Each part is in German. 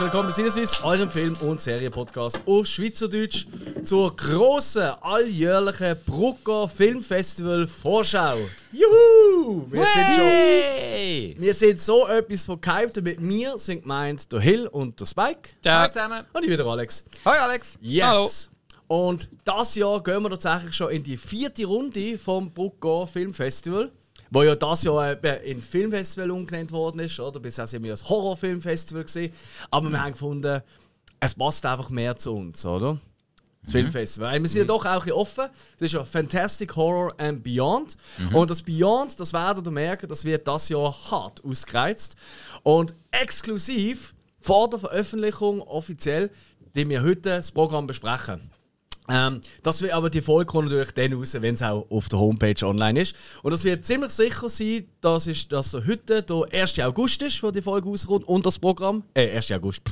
herzlich willkommen bei Sinneswiss, eurem Film- und Serienpodcast auf Schweizerdeutsch zur grossen alljährlichen Brucker Filmfestival Vorschau. Juhu! Wir sind schon. Wir sind so etwas von gehypt und mit mir sind gemeint der Hill und der Spike. Ciao zusammen. Und ich wieder Alex. Hi Alex. Yes. Hallo. Und das Jahr gehen wir tatsächlich schon in die vierte Runde vom Brucker Filmfestival wo ja das ja äh, in Filmfestival umgenannt worden ist, oder? Bisher sind wir ein Horrorfilmfestival gesehen, aber mhm. wir haben gefunden, es passt einfach mehr zu uns, oder? Das mhm. Filmfestival. Äh, wir sind ja mhm. doch auch ein offen. Das ist ja Fantastic Horror and Beyond. Mhm. Und das Beyond, das werdet ihr merken, das wird das Jahr hart ausgereizt. Und exklusiv vor der Veröffentlichung offiziell, die wir heute das Programm besprechen. Ähm, das wird aber die Folge kommt natürlich dann raus, wenn es auch auf der Homepage online ist. Und das wird ziemlich sicher sein, dass, ist, dass heute der 1. August ist, wo die Folge rauskommt und das Programm. Äh, 1. August.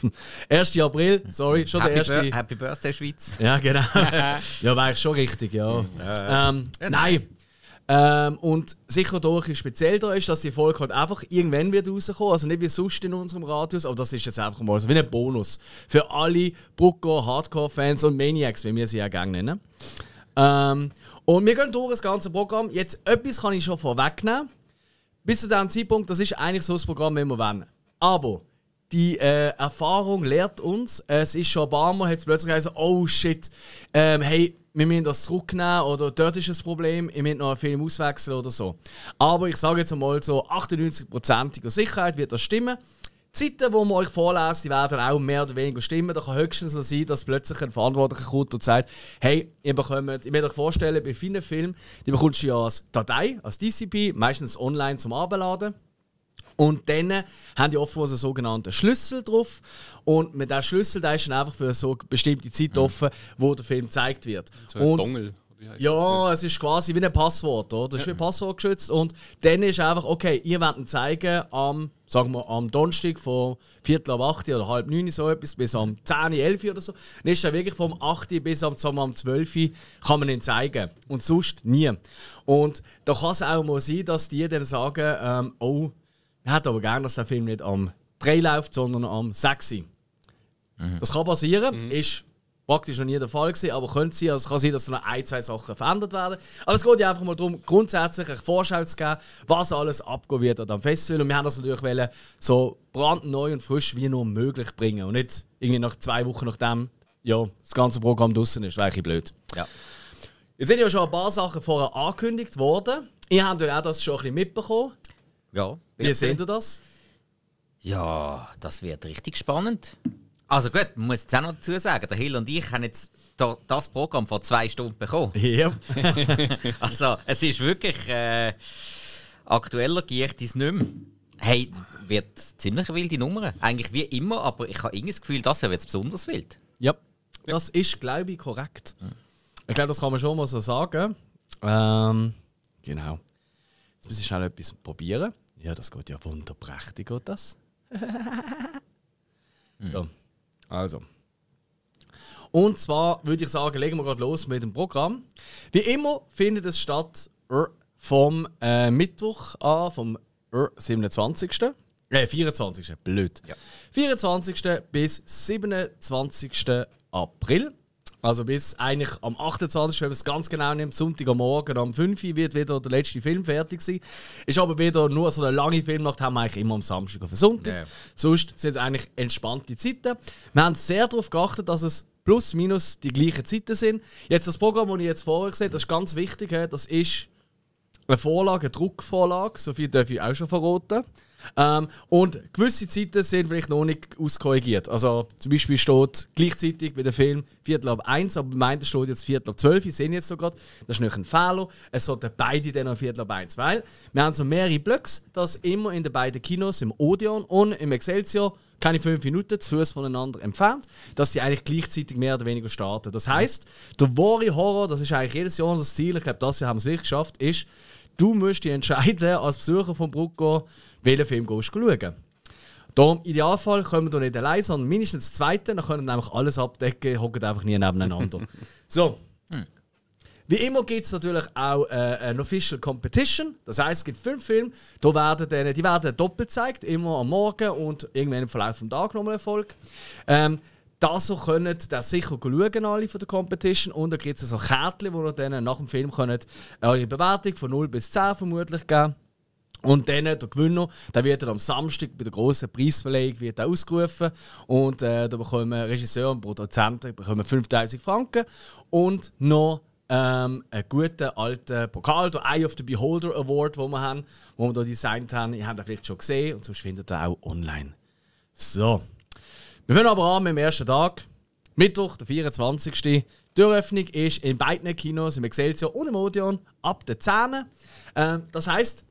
1. April, sorry, schon Happy der 1. Happy Birthday Schweiz. Ja, genau. ja, war ich schon richtig, ja. ja, ja. Ähm, ja nein. nein. Ähm, und sicher da ein speziell da ist, dass die Folge halt einfach irgendwann wird rauskommen. Also nicht wie sonst in unserem Radius, aber das ist jetzt einfach mal so wie ein Bonus für alle Brucker, Hardcore-Fans und Maniacs, wie wir sie ja gerne nennen. Ähm, und wir gehen durch das ganze Programm. Jetzt etwas kann ich schon vorwegnehmen. Bis zu diesem Zeitpunkt, das ist eigentlich so das Programm, wenn wir wollen. Aber die äh, Erfahrung lehrt uns, es ist schon ein paar Mal, hat es plötzlich gesagt, oh shit, ähm, hey, wir müssen das zurücknehmen oder dort ist ein Problem, ich müssen noch einen Film auswechseln oder so. Aber ich sage jetzt einmal so, 98%iger Sicherheit wird das stimmen. Die Zeiten, die wir euch vorlesen, die werden auch mehr oder weniger stimmen. Da kann höchstens noch sein, dass plötzlich ein Verantwortlicher kommt und sagt, hey, ihr bekommt, ich möchte euch vorstellen, bei vielen Filmen, die bekommst du ja als Datei, als DCP, meistens online zum Abladen. Und dann haben die oftmals einen sogenannten Schlüssel drauf. Und mit diesem Schlüssel der ist dann einfach für eine so bestimmte Zeit mhm. offen, wo der Film gezeigt wird. So ein Dongel. Ja, es ist quasi wie ein Passwort, oder? Es ist wie ein Passwort geschützt. Und dann ist einfach, okay, ihr wollt ihn zeigen am, sagen wir, am Donnerstag von Viertel ab 8 oder halb 9 so etwas, bis am 10, 11 oder so. Dann ist er wirklich vom 8 bis am, sagen wir, am 12 kann man ihn zeigen. Und sonst nie. Und da kann es auch mal sein, dass die dann sagen, ähm, oh, ich hätte aber gerne, dass der Film nicht am 3 läuft, sondern am 6. Mhm. Das kann passieren, mhm. ist praktisch noch nie der Fall gewesen, aber könnte sein, also es kann sein, dass noch ein, zwei Sachen verändert werden. Aber es geht ja einfach mal darum, grundsätzlich eine Vorschau zu geben, was alles abgehen wird am Festival. Und wir haben das natürlich wollen, so brandneu und frisch wie nur möglich bringen und nicht irgendwie nach zwei Wochen nachdem ja, das ganze Programm draußen ist. Wäre blöd. Ja. Jetzt sind ja schon ein paar Sachen vorher angekündigt worden. Ihr habt ja auch das schon ein bisschen mitbekommen. Ja. Wie sehen ihr das? Ja, das wird richtig spannend. Also gut, man muss jetzt auch noch dazu sagen, der Hill und ich haben jetzt das Programm vor zwei Stunden bekommen. Ja. also es ist wirklich äh, aktueller geht es nicht mehr. Hey, wird ziemlich wilde Nummer. Eigentlich wie immer, aber ich habe irgendwie das Gefühl, das wird besonders wild. Ja, das ist, glaube ich, korrekt. Ich glaube, das kann man schon mal so sagen. Ähm, genau müssen schnell etwas probieren. Ja, das geht ja wunderprächtig, geht das. so, hm. also. Und zwar würde ich sagen, legen wir gerade los mit dem Programm. Wie immer findet es statt äh, vom äh, Mittwoch an, vom 27. Äh, 24. Äh, blöd. Ja. 24. bis 27. April. Also bis eigentlich am 28. wenn man es ganz genau nimmt, Sonntag am Morgen um 5 wird wieder der letzte Film fertig sein. Ist aber wieder nur so eine lange Filmnacht, haben wir eigentlich immer am Samstag auf den Sonntag. Yeah. Sonst sind es eigentlich entspannte Zeiten. Wir haben sehr darauf geachtet, dass es plus minus die gleichen Zeiten sind. Jetzt das Programm, das ich jetzt vorher sehe, das ist ganz wichtig, das ist eine Vorlage, eine Druckvorlage, so viel darf ich auch schon verraten. Ähm, und gewisse Zeiten sind vielleicht noch nicht auskorrigiert. Also zum Beispiel steht gleichzeitig bei dem Film Viertel ab 1, aber meint steht jetzt Viertel ab 12, ich sehe jetzt so gerade, das ist nicht ein Fehler. Es sollten beide dann noch Viertel ab 1, weil wir haben so mehrere Blöcke, dass immer in den beiden Kinos, im Odeon und im Excelsior, keine fünf Minuten zu Fuß voneinander entfernt, dass sie eigentlich gleichzeitig mehr oder weniger starten. Das heißt, der wahre Horror, das ist eigentlich jedes Jahr unser Ziel, ich glaube, das Jahr haben wir es wirklich geschafft, ist, du musst dich entscheiden als Besucher von Brucko, welchen Film gehst du schauen. Darum, im Idealfall kommen wir nicht allein, sondern mindestens zweite, dann können wir nämlich alles abdecken, hocken einfach nie nebeneinander. so. Hm. Wie immer gibt es natürlich auch äh, eine Official Competition. Das heißt, es gibt fünf Filme, da werden die, die werden doppelt gezeigt, immer am Morgen und irgendwann im Verlauf des Tages nochmal Erfolg. Ähm, das könnt ihr sicher schauen, alle von der Competition. Und da gibt es so also Kärtchen, wo ihr dann nach dem Film könnt eure Bewertung von 0 bis 10 vermutlich geben könnt. Und dann der Gewinner, der wird dann am Samstag bei der grossen Preisverleihung wird ausgerufen und äh, da bekommen Regisseur und Produzenten bekommen 5000 Franken und noch ähm, einen guten alten Pokal, der Eye of the Beholder Award, den wir haben, wo wir da designt haben. Ihr habt ihn vielleicht schon gesehen und sonst findet ihr auch online. So. Wir fangen aber an mit dem ersten Tag. Mittwoch, der 24. Die Türöffnung ist in beiden Kinos, im Excelsior und im Odeon, ab den 10. Ähm, das heisst,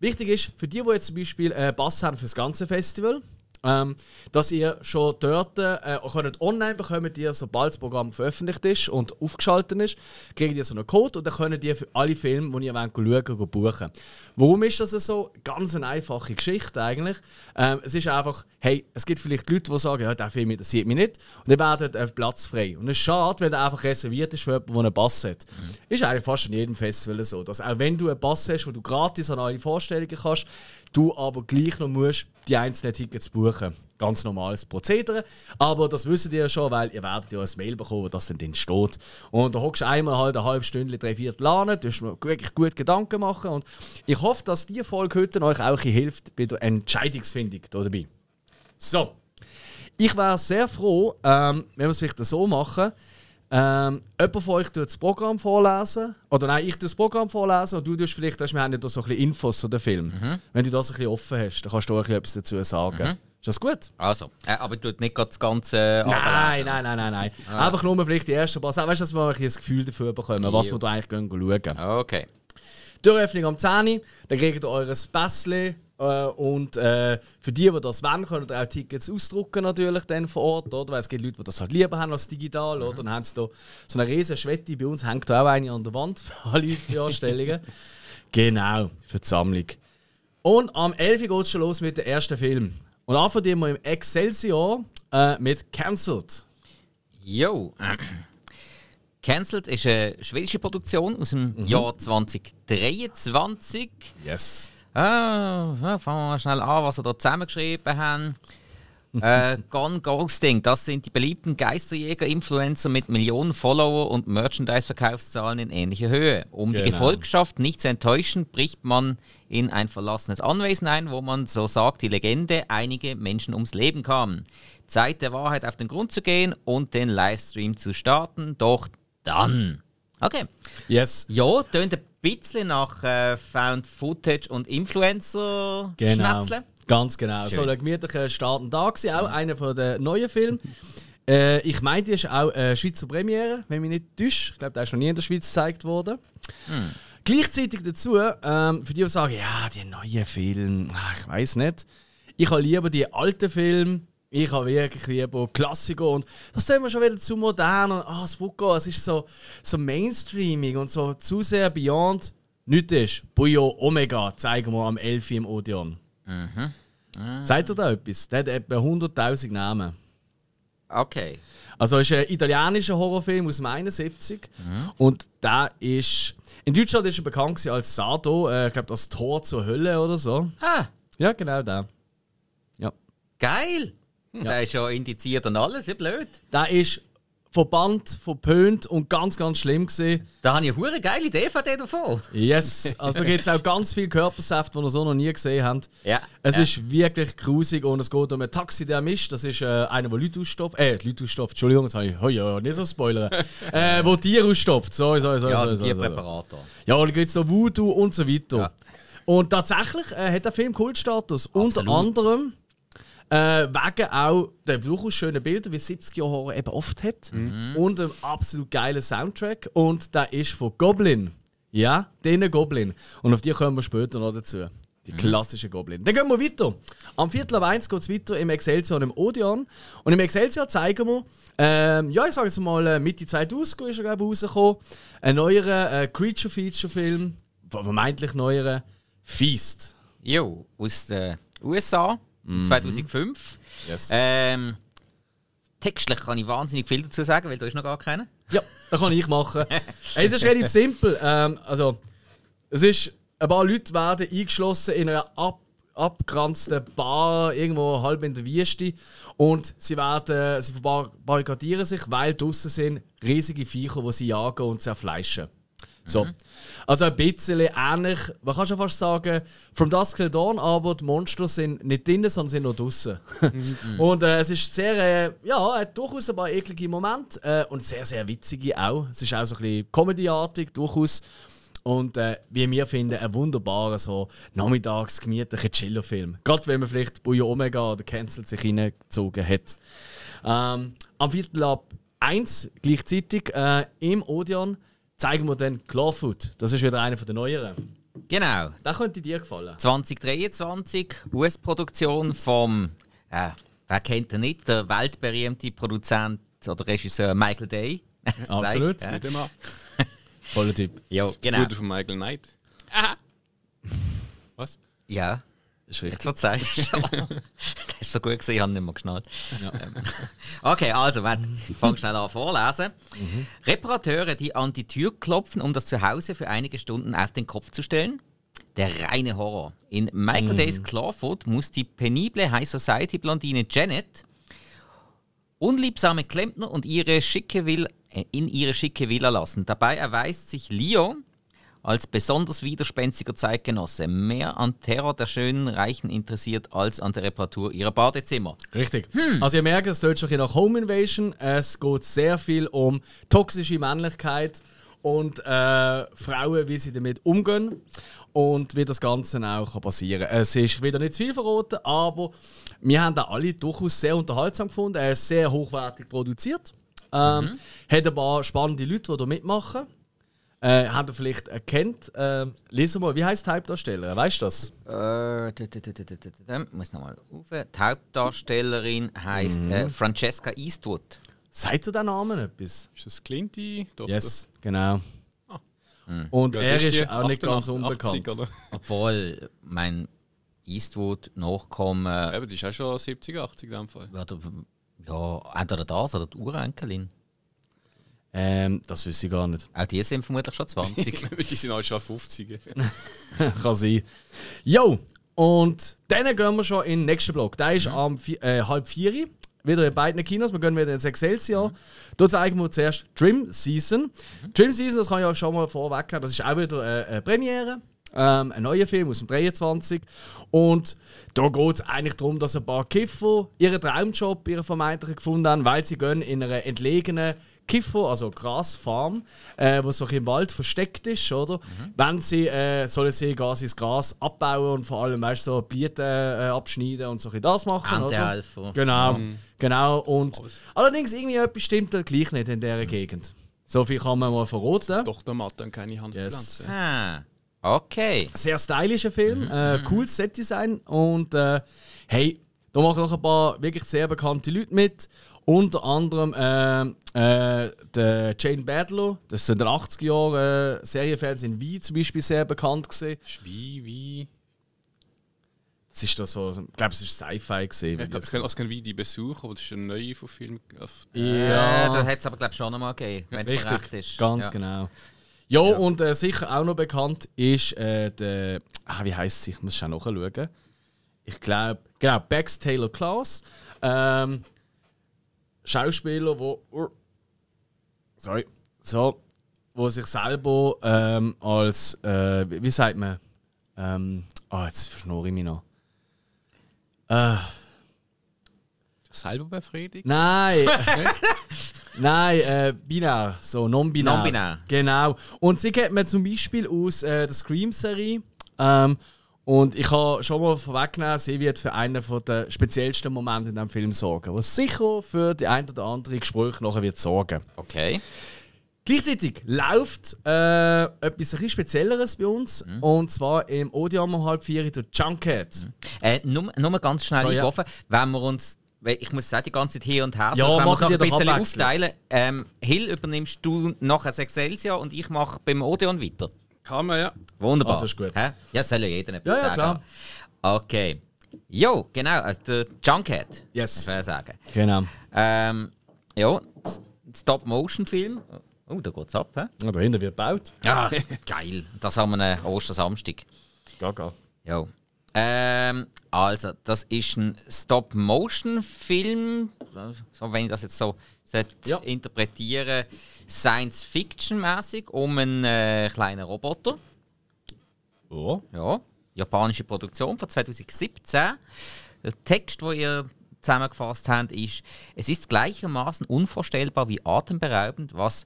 Wichtig ist, für die, die jetzt zum Beispiel einen äh, Bass haben für das ganze Festival, ähm, dass ihr schon dort äh, könnt online bekommen, ihr, sobald das Programm veröffentlicht ist und aufgeschaltet ist, kriegt ihr so einen Code und dann könnt ihr für alle Filme, die ihr wollt, schauen wollt, buchen. Warum ist das so? Ganz eine einfache Geschichte eigentlich. Ähm, es ist einfach, hey, es gibt vielleicht Leute, die sagen, ja, der Film interessiert mich nicht und dann wäre dort Platz frei. Und es ist schade, wenn der einfach reserviert ist für jemanden, der einen Pass hat. Mhm. Ist eigentlich fast in jedem Festival so, dass auch wenn du einen Pass hast, wo du gratis an alle Vorstellungen kannst, du aber gleich noch musst die einzelnen Tickets buchen. Ganz normales Prozedere. Aber das wisst ihr ja schon, weil ihr werdet ja ein Mail bekommen, wo das dann drin steht. Und da hockst du einmal halt eine halbe Stunde, drei Viertel an, du mir wirklich gut Gedanken machen. Und ich hoffe, dass die Folge heute euch auch hilft bei der Entscheidungsfindung hier dabei. So. Ich wäre sehr froh, ähm, wenn wir es vielleicht so machen, ähm, jemand von euch tut das Programm vorlesen. Oder nein, ich tue das Programm vorlesen und du tust vielleicht, weißt, wir haben ja da so ein bisschen Infos zu dem Film. Mhm. Wenn du das ein bisschen offen hast, dann kannst du auch etwas dazu sagen. Mhm. Ist das gut? Also, äh, aber du tust nicht das Ganze nein, nein, nein, nein, nein. Ah. Einfach nur vielleicht die ersten paar Sachen. Weißt du, dass wir ein, ein Gefühl dafür bekommen, jo. was wir da eigentlich schauen. Okay. Türöffnung am um 10 dann kriegt ihr euer Spässli äh, und äh, für die, die das wollen, können auch Tickets ausdrucken natürlich dann vor Ort, oder? Weil es gibt Leute, die das halt lieber haben als digital, oder? dann haben sie da so eine riesen Schwette. Bei uns hängt da auch eine an der Wand für alle Anstellungen. genau, für die Sammlung. Und am 11. geht es schon los mit dem ersten Film. Und anfangen wir im Excelsior äh, mit Cancelled. Jo. Cancelled ist eine schwedische Produktion aus dem mhm. Jahr 2023. Yes. Ah, fangen wir mal schnell an, was wir da zusammengeschrieben haben. äh, Gone Ghosting, das sind die beliebten Geisterjäger-Influencer mit Millionen Follower und Merchandise-Verkaufszahlen in ähnlicher Höhe. Um genau. die Gefolgschaft nicht zu enttäuschen, bricht man in ein verlassenes Anwesen ein, wo man, so sagt die Legende, einige Menschen ums Leben kam. Zeit der Wahrheit auf den Grund zu gehen und den Livestream zu starten, doch dann. Okay. Yes. Ja, tönt ein bisschen nach äh, Found Footage und Influencer genau. schnetzeln. Ganz genau. Schön. So ein gemütlicher Start und Tag, auch einer der neuen Filme. äh, ich meine, die ist auch eine Schweizer Premiere, wenn mich nicht täusche. Ich glaube, der ist noch nie in der Schweiz gezeigt worden. Hm. Gleichzeitig dazu, ähm, für die, die sagen, ja, die neuen Filme, ah, ich weiß nicht. Ich habe lieber die alten Filme, ich habe wirklich lieber Klassiker und das sehen wir schon wieder zu modern und ah, oh, es ist so, so Mainstreaming und so zu sehr beyond Nicht ist. Buyo Omega zeigen wir am 11 im Odeon. Mhm. Mhm. Ah. Sagt ihr da etwas? Der hat etwa 100.000 Namen. Okay. Also es ist ein italienischer Horrorfilm aus 71 mhm. und da ist in Deutschland ist er bekannt als Sado, äh, ich glaube das Tor zur Hölle oder so. Ah. Ja, genau da. Ja. Geil. Ja. Hm. Der ist ja indiziert und alles, ja blöd. Der ist verbannt, verpönt und ganz, ganz schlimm gesehen. Da habe ich eine geile DVD davon. Yes, also da gibt es auch ganz viel Körpersaft, die wir so noch nie gesehen haben. Ja. Es ja. ist wirklich grusig und es geht um einen Taxidermist, das ist äh, einer, der Leute ausstopft, äh, Leute ausstopft, Entschuldigung, das habe ich, oh ja, nicht so spoilern, äh, wo Tiere ausstopft, so, so, so. Ja, so, also so, Tierpräparator. Ja, und da gibt es noch Voodoo und so weiter. Ja. Und tatsächlich äh, hat der Film Kultstatus, Absolut. unter anderem äh, wegen auch der durchaus schönen Bilder, wie 70 Jahre Horror eben oft hat. Mhm. Und einem absolut geilen Soundtrack. Und der ist von Goblin. Ja, den Goblin. Und auf die kommen wir später noch dazu. Die mhm. klassische Goblin. Dann gehen wir weiter. Am Viertel ab 1 geht es weiter im Excelsior und im Odeon. Und im Excelsior zeigen wir, ähm, ja, ich sage jetzt mal, äh, Mitte 2000 ist er, glaube rausgekommen. einen neuerer äh, Creature-Feature-Film, vermeintlich neueren, Feast. Jo, aus den USA. 2005. Mhm. Yes. Ähm, textlich kann ich wahnsinnig viel dazu sagen, weil du ist noch gar keiner. Ja, das kann ich machen. hey, es ist relativ simpel. Ähm, also, es ist, ein paar Leute werden eingeschlossen in einer ab abgrenzten Bar, irgendwo halb in der Wüste. Und sie werden, sie verbarrikadieren sich, weil draußen sind riesige Viecher, die sie jagen und zerfleischen. So. Mhm. Also ein bisschen ähnlich, man kann schon fast sagen, From Dusk Till Dawn, aber die Monster sind nicht drinnen, sondern sind noch draußen. Mhm. und äh, es ist sehr, äh, ja, durchaus ein paar eklige Momente äh, und sehr, sehr witzige auch. Es ist auch so ein bisschen Comedy-artig, durchaus. Und äh, wie wir finden, ein wunderbarer, so nachmittags gemütlicher Chiller-Film. Gerade wenn man vielleicht Buja Omega oder «Canceled» sich reingezogen hat. Ähm, am Viertel ab 1 gleichzeitig äh, im Odeon zeigen wir dann Clawfoot. Das ist wieder einer der neueren. Genau. Da könnte dir gefallen. 2023, US-Produktion vom, äh, wer kennt ihn nicht, der weltberühmte Produzent oder Regisseur Michael Day. Absolut, ja. nicht immer. Voller Typ. Ja, genau. Bruder von Michael Knight. Aha. Was? Ja. Ist richtig. Jetzt, was du das ist so gut gesehen, ich habe nicht mehr geschnallt. Ja. Ähm, okay, also, ich fange schnell an vorlesen. Mhm. Reparateure, die an die Tür klopfen, um das Zuhause für einige Stunden auf den Kopf zu stellen. Der reine Horror. In Michael mhm. Days Clawfoot muss die penible High Society Blondine Janet unliebsame Klempner und ihre schicke Will äh, in ihre schicke Villa lassen. Dabei erweist sich Leo, als besonders widerspenstiger Zeitgenosse mehr an Terror der schönen Reichen interessiert als an der Reparatur ihrer Badezimmer. Richtig. Hm. Also ihr merkt, es tut schon nach Home Invasion. Es geht sehr viel um toxische Männlichkeit und äh, Frauen, wie sie damit umgehen und wie das Ganze auch passieren kann. Es ist wieder nicht zu viel verraten, aber wir haben da alle durchaus sehr unterhaltsam gefunden. Er ist sehr hochwertig produziert. Ähm, mhm. Hat ein paar spannende Leute, die da mitmachen. Äh, habt ihr vielleicht erkannt? Äh, lesen mal, wie heißt die Hauptdarstellerin? Weißt du das? Äh, muss nochmal auf. Die Hauptdarstellerin heißt mhm. äh, Francesca Eastwood. Seid ihr den Namen etwas? Ist das Clinty? Doktor? Yes, genau. Ah. Hm. Und ja, er ist, ist auch 88, nicht ganz unbekannt. 80, Obwohl, mein Eastwood nachkommen. Ja, aber die ist auch schon 70, 80 in dem Fall. Ja, entweder das oder die Urenkelin. Ähm, das wüsste ich gar nicht. Auch die sind vermutlich schon 20. die sind alle schon 50. Kann sein. Jo, und dann gehen wir schon in den nächsten Block. Der ist mhm. am äh, halb vier. Wieder in beiden Kinos. Wir gehen wieder ins Excelsior. Mhm. Da zeigen wir zuerst Dream Season. Mhm. Dream Season, das kann ich auch schon mal vorweg haben. Das ist auch wieder eine, äh, eine Premiere. Ähm, ein neuer Film aus dem 23. Und da geht es eigentlich darum, dass ein paar Kiffer ihren Traumjob, ihren vermeintlichen gefunden haben, weil sie gehen in einer entlegenen Kiffer, also Grasfarm, äh, wo so im Wald versteckt ist, oder? Mhm. Wenn sie, äh, sollen sie quasi das Gras abbauen und vor allem, weißt so Blüten äh, abschneiden und so das machen, oder? Genau, mhm. genau. Und allerdings irgendwie etwas stimmt da gleich nicht in dieser mhm. Gegend. So viel kann man mal verraten. Das ist doch Tomaten und keine Hanfpflanze. Yes. Ah. Okay. Sehr stylischer Film, mhm. äh, mhm. cooles Setdesign und äh, hey, da machen noch ein paar wirklich sehr bekannte Leute mit. Unter anderem äh, äh, der Jane Badlow, das sind in den 80er Jahren äh, Serienfans in Wien zum Beispiel sehr bekannt gesehen. Wie, wie? Das ist doch so, ich glaube, es ist Sci-Fi gesehen. Ich glaube, es können auch wie die besuchen, das ist ein neuer von Film. Ja, ja da hätte es aber glaube schon einmal gegeben, wenn es korrekt ist. Ganz ja. genau. Ja, ja. und äh, sicher auch noch bekannt ist äh, der, ah, wie heißt sie? Ich muss schon nachschauen. Ich glaube, genau, Bex Taylor Class. Ähm, Schauspieler, wo, sorry, so, wo sich selber ähm, als, äh, wie sagt man, ähm, oh, jetzt verschnurre ich mich noch. Äh, ah. selber befriedigt? Nein. Nein, äh, binar, so non-binar. Non-binar. Genau. Und sie kennt man zum Beispiel aus äh, der Scream-Serie. Ähm, und ich kann schon mal vorwegnehmen, sie wird für einen der speziellsten Momente in diesem Film sorgen, was sicher für die ein oder andere Gespräche nachher wird sorgen. Okay. Gleichzeitig läuft äh, etwas ein bisschen Spezielleres bei uns. Mhm. Und zwar im Odeon um halb vier in der Junkhead. Mhm. Äh, nur, nur ganz schnell so, ja. wenn wir uns. Ich muss sagen, die ganze Zeit hier und her. Ja, so, wenn wir es noch ein bisschen aufteilen. Ähm, Hill übernimmst du nachher das Excelsior und ich mache beim Odeon weiter. Kann man, ja. Wunderbar. Also ist gut. Hä? Ja, soll ja jeder etwas ja, ja, sagen. Klar. Okay. Jo, genau, also der Junkhead. Yes. Kann ich sagen. Genau. Ähm, ja, Stop-Motion-Film. Oh, da geht's ab, hä? Ja, dahinter wird gebaut. Ja, geil. Das haben wir einen Ostersamstag. Gaga. Jo. Ähm, also, das ist ein Stop-Motion-Film so wenn ich das jetzt so ja. interpretiere, Science-Fiction-mäßig um einen äh, kleinen Roboter. Ja. ja. Japanische Produktion von 2017. Der Text, wo ihr zusammengefasst habt, ist: Es ist gleichermaßen unvorstellbar wie atemberaubend, was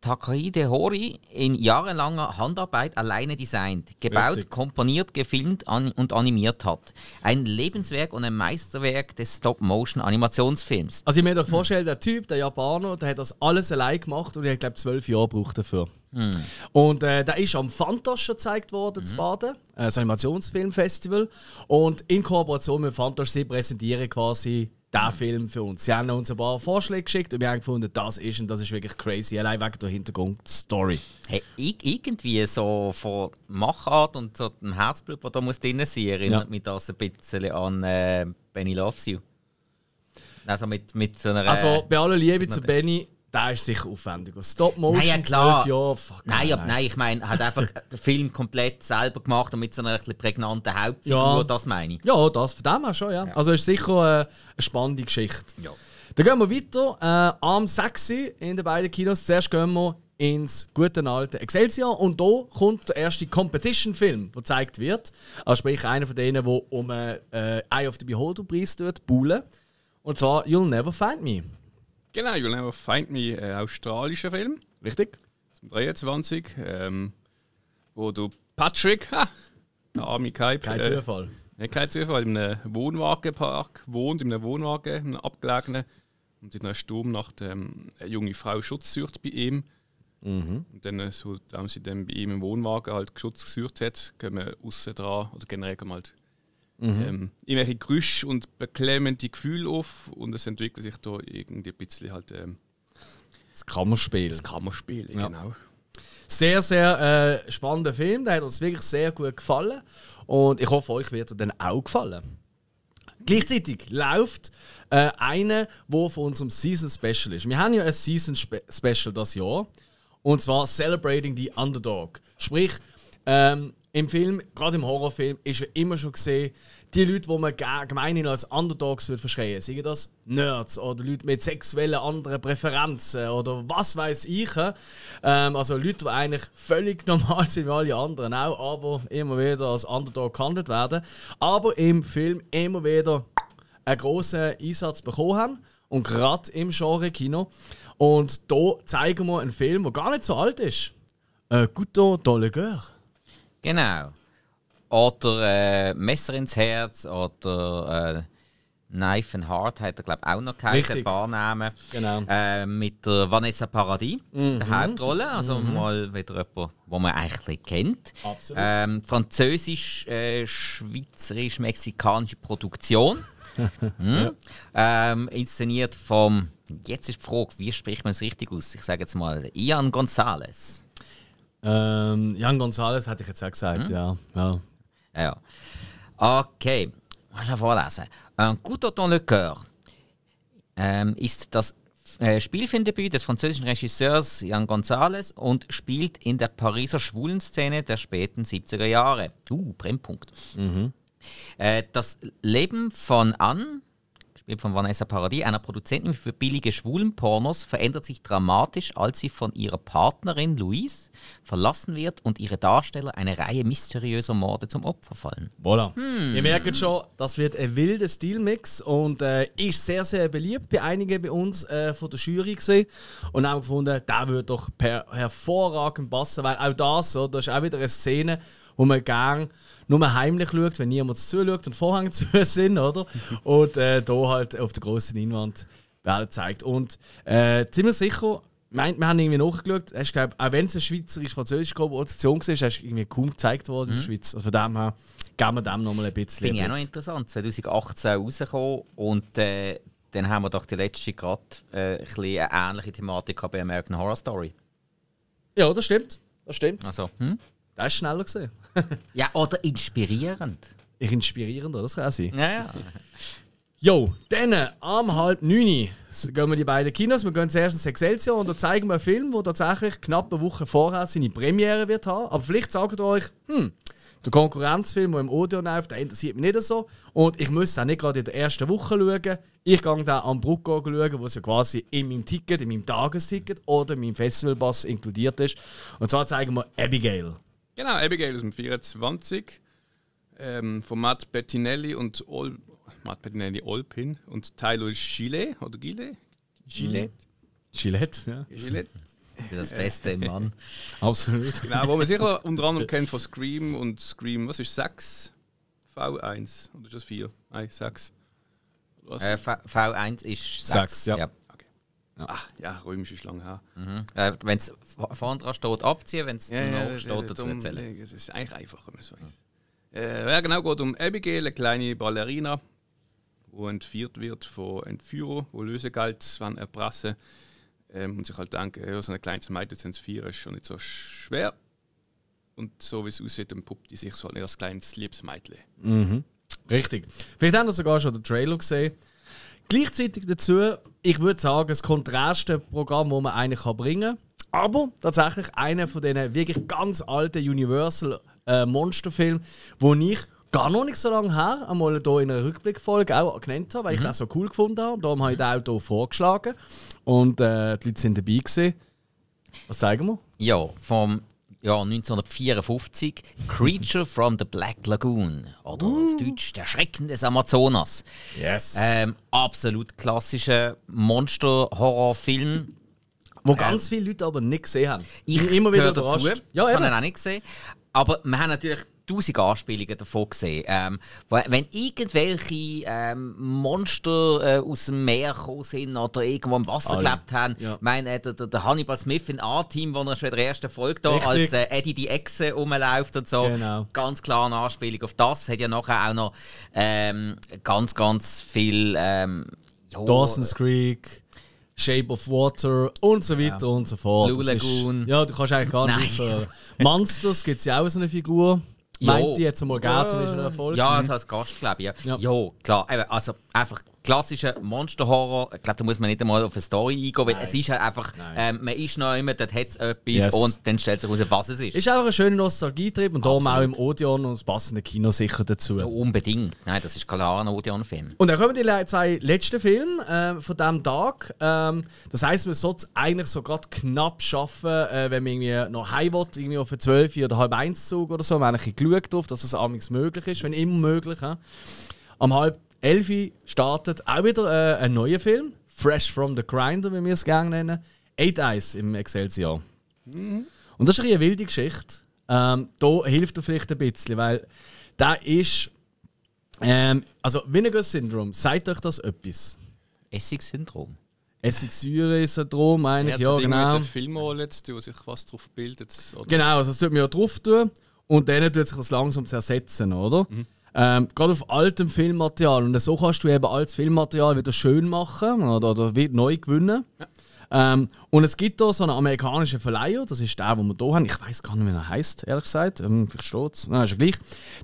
Takahide Hori in jahrelanger Handarbeit alleine designt, gebaut, Richtig. komponiert, gefilmt an und animiert hat. Ein Lebenswerk und ein Meisterwerk des Stop-Motion-Animationsfilms. Also ich mir doch vorstellen, der Typ, der Japaner, der hat das alles allein gemacht und ich glaube zwölf Jahre braucht dafür. Hm. Und äh, der ist am Fantasch gezeigt worden, mhm. zu Baden, das äh, Animationsfilmfestival. Und in Kooperation mit Fantasch, sie präsentieren quasi der Film für uns. Sie haben uns ein paar Vorschläge geschickt und wir haben gefunden, das ist und das ist wirklich crazy, allein wegen der Hintergrundstory. Hey, irgendwie so von Machart und so dem Herzblut, das da muss drin sein, erinnert ja. mich das ein bisschen an äh, Benny Loves You. Also mit, mit so einer... Also bei aller Liebe zu Benny, da ist sicher aufwendig. Stop Motion, nein, ja, klar. 12 Jahre, fuck. Nein, nein. nein ich meine, hat einfach den Film komplett selber gemacht und mit so einer ein prägnanten Hauptfigur, ja. das meine ich. Ja, das von dem auch schon, ja. ja. Also ist sicher eine, äh, eine spannende Geschichte. Ja. Dann gehen wir weiter. Äh, am 6 in den beiden Kinos. Zuerst gehen wir ins gute alte Excelsior. Und da kommt der erste Competition-Film, der gezeigt wird. Also sprich, einer von denen, der um einen äh, Eye of the Beholder-Preis buhlen. Und zwar You'll Never Find Me. Genau, You'll Never Find Me, ein äh, australischer Film. Richtig. 23, ähm, wo du Patrick, ha, der arme Kaip, Kein äh, Zufall. Äh, kein Zufall, in einem Wohnwagenpark wohnt, in einem Wohnwagen, in einem abgelegenen. Und in einer Sturmnacht ähm, eine junge Frau Schutz sucht bei ihm. Mhm. Und dann, äh, so, haben sie dann bei ihm im Wohnwagen halt Schutz gesucht hat, kommen außen dran, oder generell halt mhm. ähm, irgendwelche Gerüche und beklemmende Gefühle auf und es entwickelt sich da irgendwie ein bisschen halt. Ähm, das Kammerspiel. Das Kammerspiel, ja. genau. Sehr, sehr äh, spannender Film, der hat uns wirklich sehr gut gefallen und ich hoffe, euch wird er dann auch gefallen. Gleichzeitig läuft äh, einer, der von unserem Season Special ist. Wir haben ja ein Season Spe Special das Jahr und zwar Celebrating the Underdog. Sprich, ähm, im Film, gerade im Horrorfilm, ist ja immer schon gesehen, die Leute, die man gemeinhin als Underdogs wird verschreien, seien das Nerds oder Leute mit sexuellen anderen Präferenzen oder was weiß ich. Ähm, also Leute, die eigentlich völlig normal sind wie alle anderen auch, aber immer wieder als Underdog gehandelt werden. Aber im Film immer wieder einen grossen Einsatz bekommen haben und gerade im Genre Kino. Und da zeigen wir einen Film, der gar nicht so alt ist. Ein guter, toller Gör. Genau. Oder äh, Messer ins Herz oder äh, Knife and Heart hat er, glaube ich, auch noch geheißen. Ein paar Namen. Genau. Äh, mit der Vanessa Paradis, mhm. der Hauptrolle. Also mhm. mal wieder jemand, den man eigentlich kennt. Absolut. Ähm, Französisch, äh, Schweizerisch, mexikanische Produktion. mhm. ja. ähm, inszeniert vom, jetzt ist die Frage, wie spricht man es richtig aus? Ich sage jetzt mal Ian González. Ähm, Jan Gonzalez hätte ich jetzt auch gesagt, hm? ja. ja. Ja, ja. Okay, mal schon vorlesen. Un couteau dans le coeur ähm, ist das äh, Spielfilmdebüt des französischen Regisseurs Jan Gonzalez und spielt in der Pariser Schwulenszene der späten 70er Jahre. Uh, Brennpunkt. Mhm. Äh, das Leben von Anne von Vanessa Paradis, einer Produzentin für billige schwulen Pornos, verändert sich dramatisch, als sie von ihrer Partnerin Louise verlassen wird und ihre Darsteller eine Reihe mysteriöser Morde zum Opfer fallen. Voilà. Hm. Ihr merkt schon, das wird ein wilder Stilmix und äh, ist sehr, sehr beliebt bei einigen bei uns äh, von der Jury gesehen und haben gefunden, der würde doch per, hervorragend passen, weil auch das, so, das ist auch wieder eine Szene, wo man gerne nur heimlich schaut, wenn niemand zuschaut und Vorhänge zu sind, oder? Und äh, da halt auf der grossen Leinwand werden zeigt. Und äh, ziemlich sicher, meint, wir haben irgendwie nachgeschaut, hast, glaub, auch wenn es eine schweizerisch-französische Kooperation war, ist es irgendwie kaum gezeigt worden mhm. in der mhm. Schweiz. Also von dem her geben wir dem nochmal ein bisschen. Finde ich auch noch interessant. 2018 rausgekommen und äh, dann haben wir doch die letzte gerade äh, ein eine ähnliche Thematik bei American Horror Story. Ja, das stimmt. Das stimmt. Also, hm? Das ist schneller gesehen. ja, oder inspirierend. Ich inspirierend, oder? das kann auch sein. Ja, ja. Jo, dann am halb neun gehen wir die beiden Kinos. Wir gehen zuerst ins Excelsior und da zeigen wir einen Film, der tatsächlich knapp eine Woche vorher seine Premiere wird haben. Aber vielleicht sagt ihr euch, hm, der Konkurrenzfilm, der im Audio läuft, der interessiert mich nicht so. Und ich muss auch nicht gerade in der ersten Woche schauen. Ich gehe da am Brucko schauen, wo es ja quasi in meinem Ticket, in meinem Tagesticket oder in meinem Festivalpass inkludiert ist. Und zwar zeigen wir Abigail. Genau, Abigail ist um 24. Ähm, von Matt Bettinelli und Ol Matt Bettinelli Olpin und Tyler Gile oder Gillet. Gillette. Mhm. Gillette, ja. Gillette. Das Beste im Mann. Absolut. Genau, wo man sicher unter anderem kennt von Scream und Scream, was ist 6? V1 oder ist das 4? Nein, 6. Äh, v, 1 ist 6. 6 ja. ja. Ach ja, römische Schlange. Ja. Mhm. Äh, wenn es vorne dran steht, abziehen, wenn es ja, ja, noch steht, dazu erzählen. Das ist eigentlich einfacher, wenn man es weiß. Ja. Äh, ja, genau, geht um Abigail, eine kleine Ballerina, die entführt wird von Entführer, wo Lösegeld wenn erpressen. Ähm, und sich halt denken, ja, so eine kleine Mädchen zu entführen ist schon nicht so schwer. Und so wie es aussieht, dann puppt die sich so halt als kleines Liebesmeidchen. Mhm. Richtig. Vielleicht haben wir sogar schon den Trailer gesehen. Gleichzeitig dazu, ich würde sagen, das konträrste Programm, das man eigentlich bringen kann. Aber tatsächlich einer von diesen wirklich ganz alten Universal äh, Monsterfilmen, wo ich gar noch nicht so lange her einmal hier in einer Rückblickfolge auch genannt habe, weil mhm. ich das so cool gefunden habe. Darum habe ich das auch hier vorgeschlagen. Und äh, die Leute sind dabei. Gewesen. Was zeigen wir? Ja, vom ja, 1954 Creature from the Black Lagoon oder uh. auf Deutsch Der Schrecken des Amazonas. Yes. Ähm, absolut klassischer Monster-Horrorfilm. Wo ganz ähm, viele Leute aber nicht gesehen haben. Ich immer wieder dazu. Ja, ich habe ihn auch nicht gesehen. Aber wir haben natürlich tausend Anspielungen davon gesehen. Ähm, wenn irgendwelche ähm, Monster äh, aus dem Meer gekommen sind oder irgendwo im Wasser Alle. gelebt haben, ja. ich meine, äh, der, der, Hannibal Smith in A-Team, wo er schon in der ersten Folge da als äh, Eddie die Echse rumläuft und so, genau. ganz klar eine Anspielung auf das. Hat ja nachher auch noch ähm, ganz, ganz viel. Ähm, jo, Dawson's Creek. Shape of Water und so weiter ja. und so fort. Blue Lagoon. Ist, ja, du kannst eigentlich gar nicht. Monsters gibt es ja auch so eine Figur. Meint die jetzt mal gegeben, ja. zum Beispiel Erfolg? Ja, also mhm. als Gast, glaube ich. Ja, ja. Jo, klar. Also, einfach klassischer Monsterhorror, ich glaube, da muss man nicht einmal auf eine Story eingehen, weil Nein. es ist halt einfach, ähm, man ist noch immer, dort hat es etwas yes. und dann stellt sich heraus, was es ist. Es Ist einfach ein schöner Nostalgietrip und Absolut. darum auch im Odeon und das passende Kino sicher dazu. Ja, unbedingt. Nein, das ist klar ein Odeon-Film. Und dann kommen die zwei letzten Filme äh, von diesem Tag. Ähm, das heisst, man sollte es eigentlich so gerade knapp schaffen, äh, wenn man irgendwie noch heim will, irgendwie auf einen 12 oder halb 1 Zug oder so. Man haben ein bisschen geschaut, dass es das möglich ist, wenn immer möglich. Äh. Am halb Elfi startet auch wieder äh, ein neuer Film. Fresh from the Grinder, wie wir es gerne nennen. Eight Eyes im Excelsior. Mhm. Und das ist eine wilde Geschichte. Ähm, da hilft er vielleicht ein bisschen, weil da ist. Ähm, also, Vinegar Syndrome, sagt euch das etwas? Essig-Syndrom. essig Essigsäure-Syndrom, eigentlich, ja, ja genau. Mit den Filmrollen zu tun, wo sich was drauf bildet. Oder? Genau, also das tut man ja drauf tun und dann tut sich das langsam zersetzen, oder? Mhm. Ähm, gerade auf altem Filmmaterial. Und so kannst du eben altes Filmmaterial wieder schön machen oder, oder neu gewinnen. Ja. Ähm, und es gibt da so einen amerikanischen Verleiher, das ist der, den wir hier haben. Ich weiß gar nicht, wie er heißt, ehrlich gesagt. Ähm, vielleicht steht es. Nein, ist ja gleich.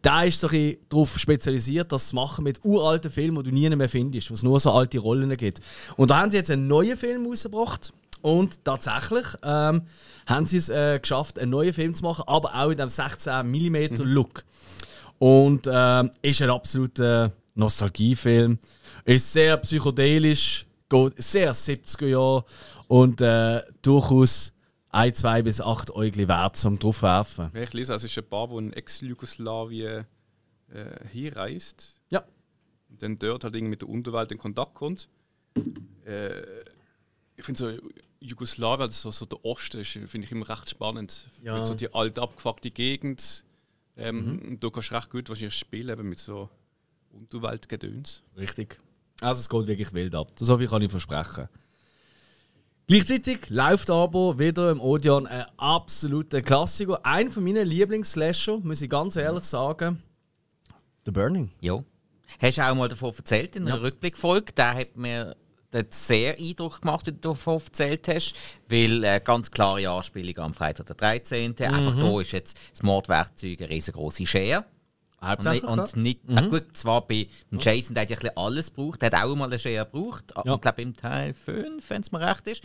Der ist so ein darauf spezialisiert, das zu machen mit uralten Filmen, die du nie mehr findest, wo es nur so alte Rollen gibt. Und da haben sie jetzt einen neuen Film rausgebracht. Und tatsächlich ähm, haben sie es äh, geschafft, einen neuen Film zu machen, aber auch in einem 16mm mhm. Look. Mhm. Und äh, ist ein absoluter Nostalgiefilm. Ist sehr psychedelisch, geht sehr 70er Jahre und äh, durchaus ein, zwei bis acht Euro wert zum draufwerfen. Wenn ich lese, es ist ein Paar, wo in Ex-Jugoslawien äh, hinreist. Ja. Und dann dort halt irgendwie mit der Unterwelt in Kontakt kommt. Äh, ich finde so Jugoslawien, also so der Osten, äh, finde ich immer recht spannend. Ja. So die alte, abgefuckte Gegend ähm, mhm. Du kannst recht gut wahrscheinlich spielen mit so Unterweltgedöns. Richtig. Also es geht wirklich wild ab. So viel kann ich versprechen. Gleichzeitig läuft aber wieder im Odeon ein absoluter Klassiker. Ein von meinen Lieblingsslasher, muss ich ganz ehrlich sagen. The Burning. Ja. Hast du auch mal davon erzählt in einer ja. Rückblickfolge? Da hat mir dort sehr Eindruck gemacht, wie du davon erzählt hast, weil äh, ganz klare Anspielung am Freitag der 13. Mhm. Einfach da ist jetzt das Mordwerkzeug eine riesengroße Schere. Hauptsächlich und, und nicht, mhm. Äh, gut, zwar bei Jason, der hat ja alles gebraucht, der hat auch mal eine Schere gebraucht, äh, ja. ich glaube im Teil 5, wenn es mir recht ist.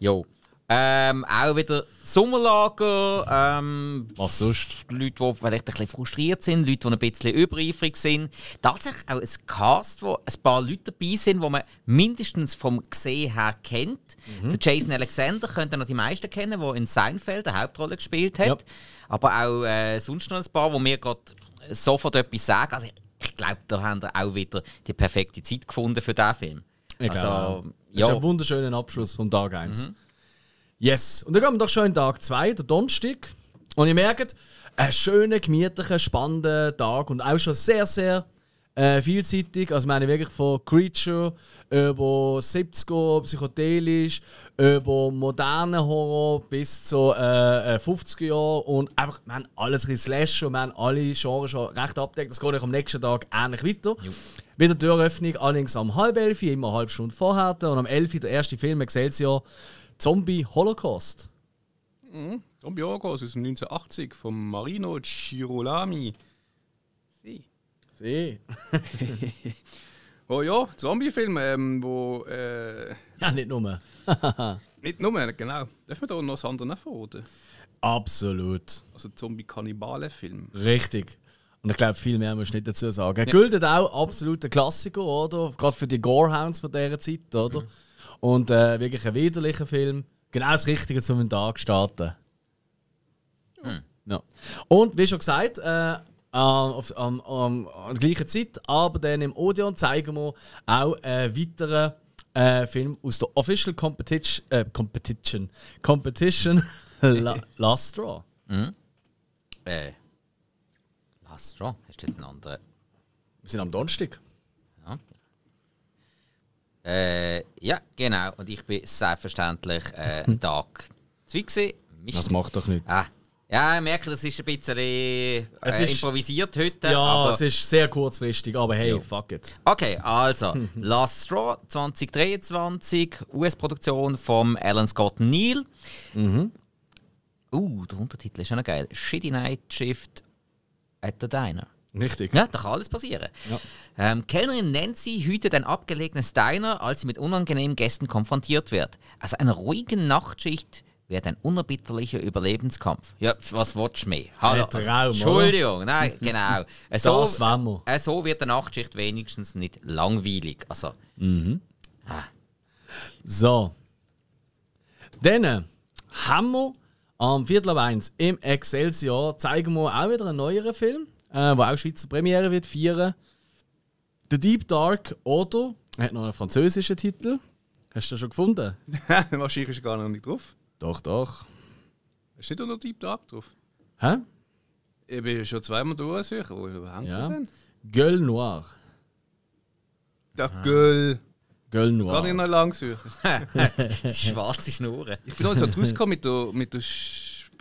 Jo. Ähm, auch wieder Sommerlager. Ähm, Was sonst? Leute, die vielleicht ein bisschen frustriert sind, Leute, die ein bisschen übereifrig sind. Tatsächlich auch ein Cast, wo ein paar Leute dabei sind, die man mindestens vom Gesehen her kennt. Mhm. Der Jason Alexander könnte noch die meisten kennen, der in Seinfeld eine Hauptrolle gespielt hat. Ja. Aber auch äh, sonst noch ein paar, die mir gerade sofort etwas sagen. Also, ich glaube, da haben wir auch wieder die perfekte Zeit gefunden für diesen Film. Ich also, glaube. Ja. Das ist ein wunderschöner Abschluss vom Tag 1. Mhm. Yes. Und dann gehen wir doch schon in Tag 2, der Donnerstag. Und ihr merkt, ein schöner, gemütlicher, spannender Tag und auch schon sehr, sehr äh, vielseitig. Also, meine wirklich von Creature über 70er, psychedelisch, über modernen Horror bis zu äh, 50er äh, Jahren. Und einfach, wir haben alles ein Slash und wir haben alle Genres schon recht abdeckt. Das geht am nächsten Tag ähnlich weiter. Jo. Wieder Türöffnung, allerdings am halb elf, immer eine halbe Stunde vorher. Und am elf der erste Film, Excelsior, Zombie Holocaust. Mhm. Zombie Holocaust ist 1980 von Marino Girolami. Sie. Sie. oh ja, Zombie-Film, ähm, wo. Äh, ja, nicht nur. nicht nur, genau. Darf man da noch das andere verraten? Absolut. Also Zombie-Kannibale-Film. Richtig. Und ich glaube, viel mehr muss ich nicht dazu sagen. Ja. Gilt auch absolut ein Klassiker, oder? Gerade für die Gorehounds von dieser Zeit, oder? Mhm. Und äh, wirklich ein widerlicher Film. Genau das Richtige um den Tag zu starten. Hm. Ja. Und wie schon gesagt, äh, auf, an, an, an, der gleichen Zeit, aber dann im Odeon zeigen wir auch einen weiteren äh, Film aus der Official Competition äh, Competition Competition La, Last Straw. Mhm. Äh, Last Straw? Hast du jetzt einen anderen? Wir sind am Donnerstag. Äh, ja, genau. Und ich bin selbstverständlich äh, einen Tag zwei Das macht doch nichts. Ah. Ja, ich merke, das ist ein bisschen äh, es ist, improvisiert heute. Ja, aber, es ist sehr kurzfristig, aber hey, jo. fuck it. Okay, also, Last Straw 2023, US-Produktion von Alan Scott Neal. Mhm. Uh, der Untertitel ist schon geil. Shitty Night Shift at the Diner. Richtig. Ja, da kann alles passieren. Ja. Ähm, Kellnerin Nancy hütet ein abgelegenes Diner, als sie mit unangenehmen Gästen konfrontiert wird. Aus also einer ruhigen Nachtschicht wird ein unerbittlicher Überlebenskampf. Ja, was watch me? mehr? Hallo, Traum, also, Entschuldigung, oder? nein, genau. Äh, so, äh, so wird die Nachtschicht wenigstens nicht langweilig. Also, mhm. ah. So. Dann äh, haben wir am Viertel 1 im Excelsior zeigen wir auch wieder einen neueren Film äh, wo auch Schweizer Premiere wird feiern. The Deep Dark oder, hat noch einen französischen Titel. Hast du das schon gefunden? Wahrscheinlich ist er gar noch nicht drauf. Doch, doch. Ist nicht noch Deep Dark drauf? Hä? Ich bin schon zweimal durch, Wo haben ja. denn? Gueule Noir. Der ah. Gueule. Gueule Noir. Kann ich noch lang suchen. Die schwarze Schnur. Ich bin so rausgekommen mit der, mit der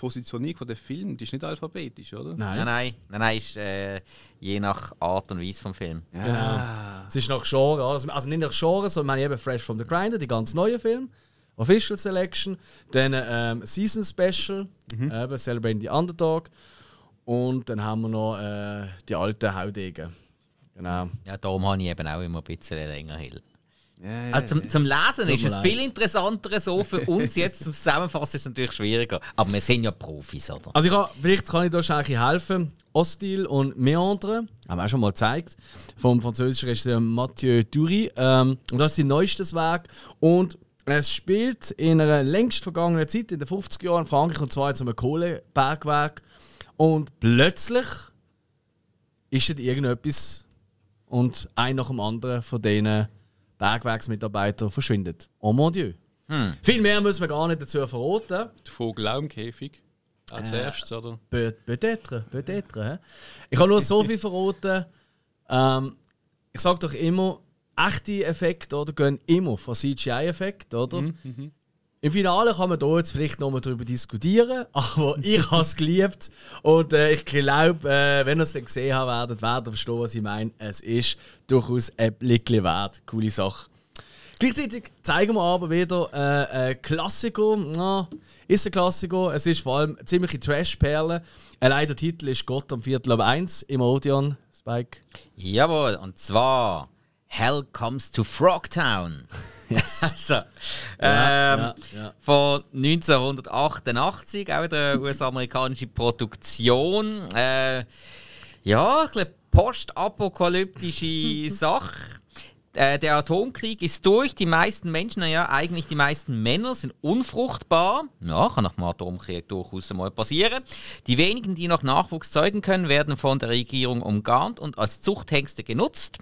Positionierung von dem Film, die ist nicht alphabetisch, oder? Nein, nein, nein, nein, nein ist äh, je nach Art und Weise vom Film. Ja. Genau. Es ist nach Genre, also, also nicht nach Genre, sondern eben Fresh from the Grinder, die ganz neue Film. Official Selection, dann ähm, Season Special, mhm. eben Celebrating the Underdog und dann haben wir noch äh, die alten Haudegen. Genau. Ja, darum habe ich eben auch immer ein bisschen länger hin. Ja, also zum, zum Lesen ist es leid. viel interessanter so für uns jetzt zum Zusammenfassen ist es natürlich schwieriger. Aber wir sind ja Profis, oder? Also ich kann, vielleicht kann ich da schon ein helfen. Hostile und Meandre haben wir auch schon mal gezeigt vom französischen Regisseur Mathieu Dury. Ähm, das ist sein neuestes Werk und es spielt in einer längst vergangenen Zeit in den 50er Jahren in Frankreich und zwar jetzt einem Kohlebergwerk und plötzlich ist es irgendetwas und ein nach dem anderen von denen Bergwerksmitarbeiter verschwindet. Oh mon Dieu. Hm. Viel mehr müssen wir gar nicht dazu verraten. Der Vogel auch im Käfig. Als äh, erstes, oder? Peut-être, peut-être. Ich habe nur so viel verraten. Ähm, ich sage doch immer, echte Effekte oder, gehen immer von CGI-Effekten. oder? Mhm, mhm. Im Finale kann man da jetzt vielleicht noch mal darüber diskutieren, aber ich habe es geliebt und äh, ich glaube, äh, wenn ihr es dann gesehen habt, werdet, ihr verstehen, was ich meine. Es ist durchaus ein bisschen wert. Coole Sache. Gleichzeitig zeigen wir aber wieder äh, ein Klassiker. Ja, ist ein Klassiker, es ist vor allem eine ziemliche Trash-Perle. Allein der Titel ist Gott am Viertel um 1 im Odeon, Spike. Jawohl, und zwar Hell Comes to Frogtown. Yes. also, ja, ähm, ja, ja. Von 1988, auch eine US-amerikanische Produktion. Äh, ja, ein bisschen postapokalyptische Sache. Äh, der Atomkrieg ist durch. Die meisten Menschen, naja, eigentlich die meisten Männer sind unfruchtbar. Ja, kann nach dem Atomkrieg durchaus mal passieren. Die wenigen, die noch Nachwuchs zeugen können, werden von der Regierung umgarnt und als Zuchthengste genutzt.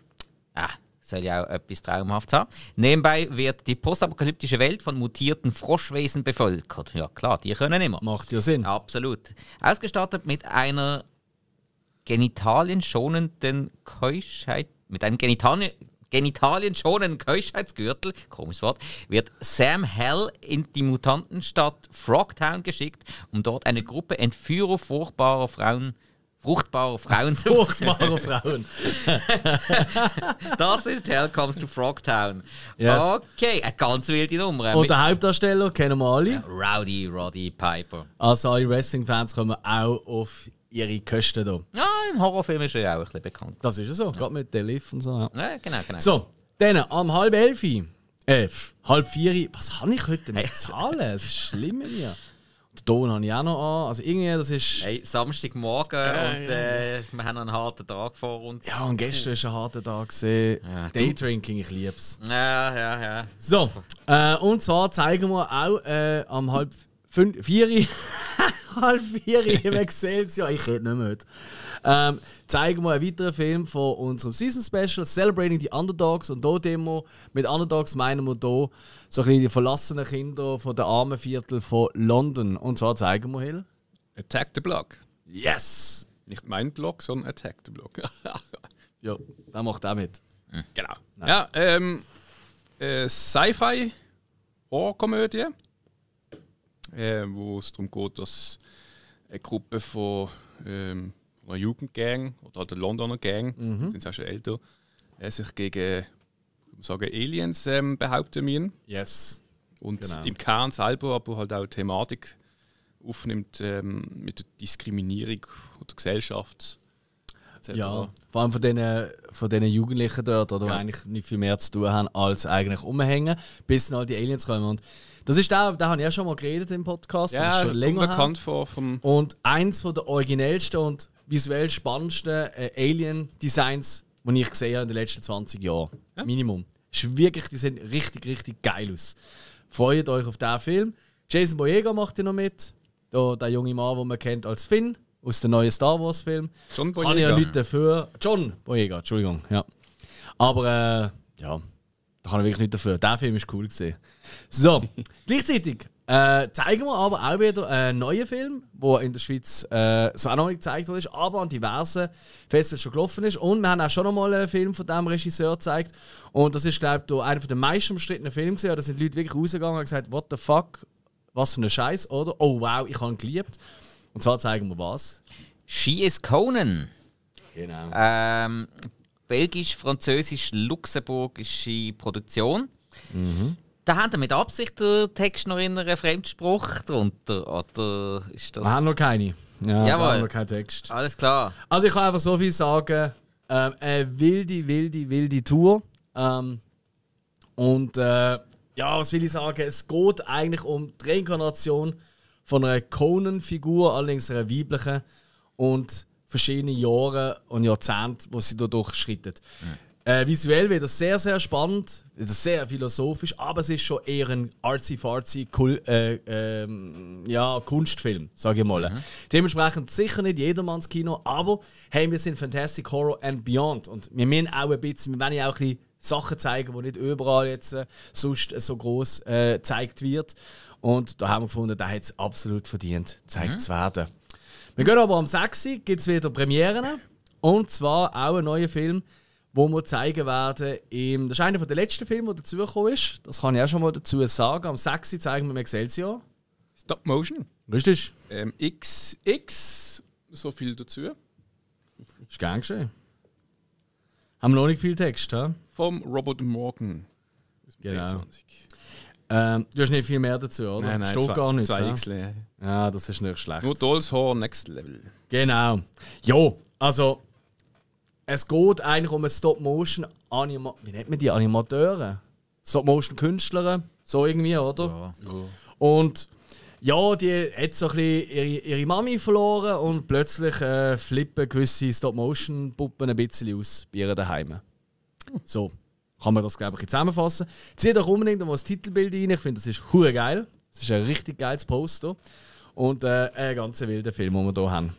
Ah, soll ja auch etwas Traumhaftes haben. Nebenbei wird die postapokalyptische Welt von mutierten Froschwesen bevölkert. Ja klar, die können immer. Macht ja Sinn. Absolut. Ausgestattet mit einer genitalien-schonenden Keuschheit, mit einem Genitalien genitalienschonenden Keuschheitsgürtel, komisches Wort, wird Sam Hell in die Mutantenstadt Frogtown geschickt, um dort eine Gruppe entführer furchtbarer Frauen zu Fruchtbare Frauen. Fruchtbare Frauen. das ist Hell Comes to Frogtown. Yes. Okay, eine ganz wilde Nummer. Und der Hauptdarsteller kennen wir alle. Rowdy Roddy Piper. Also alle Wrestling-Fans kommen auch auf ihre Kosten hier. Ja, im Horrorfilm ist er ja auch ein bisschen bekannt. Das ist ja so, gerade mit Delif und so. Ja. genau, genau. So, dann am halb elf, äh, halb vier, was habe ich heute mit hey. Zahlen? Das ist schlimm in mir. Den Ton habe ich auch noch an. Also irgendwie, das ist... Hey, Samstagmorgen äh, und äh, ja. wir haben noch einen harten Tag vor uns. Ja, und gestern war ein harter Tag. Ja, Daydrinking, ich liebe es. Ja, ja, ja. So, äh, und zwar zeigen wir auch äh, am halb fünf, vier, halb vier im Excelsior. Ich rede nicht mehr heute. Ähm, zeigen wir einen weiteren Film von unserem Season Special, Celebrating the Underdogs. Und hier Demo mit Underdogs meinen wir hier so ein bisschen die verlassenen Kinder von den armen Viertel von London. Und zwar zeigen wir, hier. Attack the Block. Yes! Nicht mein Block, sondern Attack the Block. ja, der macht auch mit. Hm. Genau. Nein. Ja, ähm, äh, Sci-Fi, Horrorkomödie, äh, wo es darum geht, dass eine Gruppe von ähm, einer Jugendgang oder halt der Londoner Gang, mhm. sind sie auch schon älter, äh, sich gegen sagen, Aliens ähm, behaupten müssen. Yes. Und genau. im Kern selber aber halt auch Thematik aufnimmt ähm, mit der Diskriminierung der Gesellschaft. Ja, vor allem von diesen von denen Jugendlichen dort, oder ja. die eigentlich nicht viel mehr zu tun haben, als eigentlich umhängen, bis dann all halt die Aliens kommen. Und das ist auch, da habe ich ja schon mal geredet im Podcast, ja, das ist schon länger bekannt vor vom Und eins von der originellsten und visuell spannendsten äh, Alien-Designs, die ich gesehen habe in den letzten 20 Jahren. Ja. Minimum. Ist wirklich, die sehen richtig, richtig geil aus. Freut euch auf diesen Film. Jason Boyega macht hier noch mit. Da, der junge Mann, den man kennt als Finn aus dem neuen Star Wars Film. John Boyega. Kann ich ja nichts dafür. John Boyega, Entschuldigung. Ja. Aber äh, ja, da kann ich wirklich nichts dafür. Der Film ist cool gesehen. So, gleichzeitig äh, zeigen wir aber auch wieder einen neuen Film, der in der Schweiz äh, so auch noch nicht gezeigt wurde, aber an diversen Festivals schon gelaufen ist. Und wir haben auch schon noch mal einen Film von diesem Regisseur gezeigt. Und das ist, glaube ich, einer der meist umstrittenen Filme. Da sind Leute wirklich rausgegangen und gesagt: What the fuck, was für ein Scheiß, oder? Oh wow, ich habe ihn geliebt. Und zwar zeigen wir was. She is Conan. Genau. Ähm, Belgisch-französisch-luxemburgische Produktion. Mhm. Da haben wir mit Absicht den Text noch in einem Fremdspruch drunter, oder ist das... Wir haben noch keine. Ja, Jawohl. wir haben noch keinen Text. Alles klar. Also ich kann einfach so viel sagen, ähm, eine wilde, wilde, wilde Tour. Ähm, und äh, ja, was will ich sagen? Es geht eigentlich um die Reinkarnation von einer Conan-Figur, allerdings einer weiblichen, und verschiedene Jahre und Jahrzehnte, die sie da durchschrittet. Mhm. Äh, visuell wird das sehr, sehr spannend, es sehr philosophisch, aber es ist schon eher ein artsy-fartsy -Kul äh, ähm, ja, Kunstfilm, sage ich mal. Mhm. Dementsprechend sicher nicht jedermanns Kino, aber hey, wir sind Fantastic Horror and Beyond und wir müssen auch ein bisschen, wenn ich auch ein bisschen Sachen zeigen, die nicht überall jetzt äh, sonst so groß äh, gezeigt wird. Und da haben wir gefunden, da hat es absolut verdient, gezeigt mhm. zu werden. Wir gehen aber am 6. gibt es wieder Premieren. Und zwar auch einen neuen Film, wo wir zeigen werden. Im, das ist einer der letzten Filme, der dazugekommen ist. Das kann ich auch schon mal dazu sagen. Am 6. zeigen wir im Excelsior. Stop Motion. Richtig. Ähm, XX, so viel dazu. Ist gern geschehen. Haben wir noch nicht viel Text, ha? Vom Robert Morgan. Genau. Ähm, du hast nicht viel mehr dazu, oder? Nein, nein, Steht zwei, gar nicht. Zwei ja? X ja, das ist nicht schlecht. Nur Dolls Horror Next Level. Genau. Jo, also es geht eigentlich um Stop-Motion Anima wie nennt man die Animateure? Stop-Motion Künstler, so irgendwie, oder? Ja. Und ja, die hat so ein bisschen ihre, ihre Mami verloren und plötzlich äh, flippen gewisse Stop-Motion-Puppen ein bisschen aus bei ihren Heimen. So kann man das, glaube ich, zusammenfassen. Zieht doch unbedingt mal das Titelbild rein. Ich finde, das ist hure geil. Das ist ein richtig geiles Poster. Und äh, ein ganz wilder Film, den wir hier haben.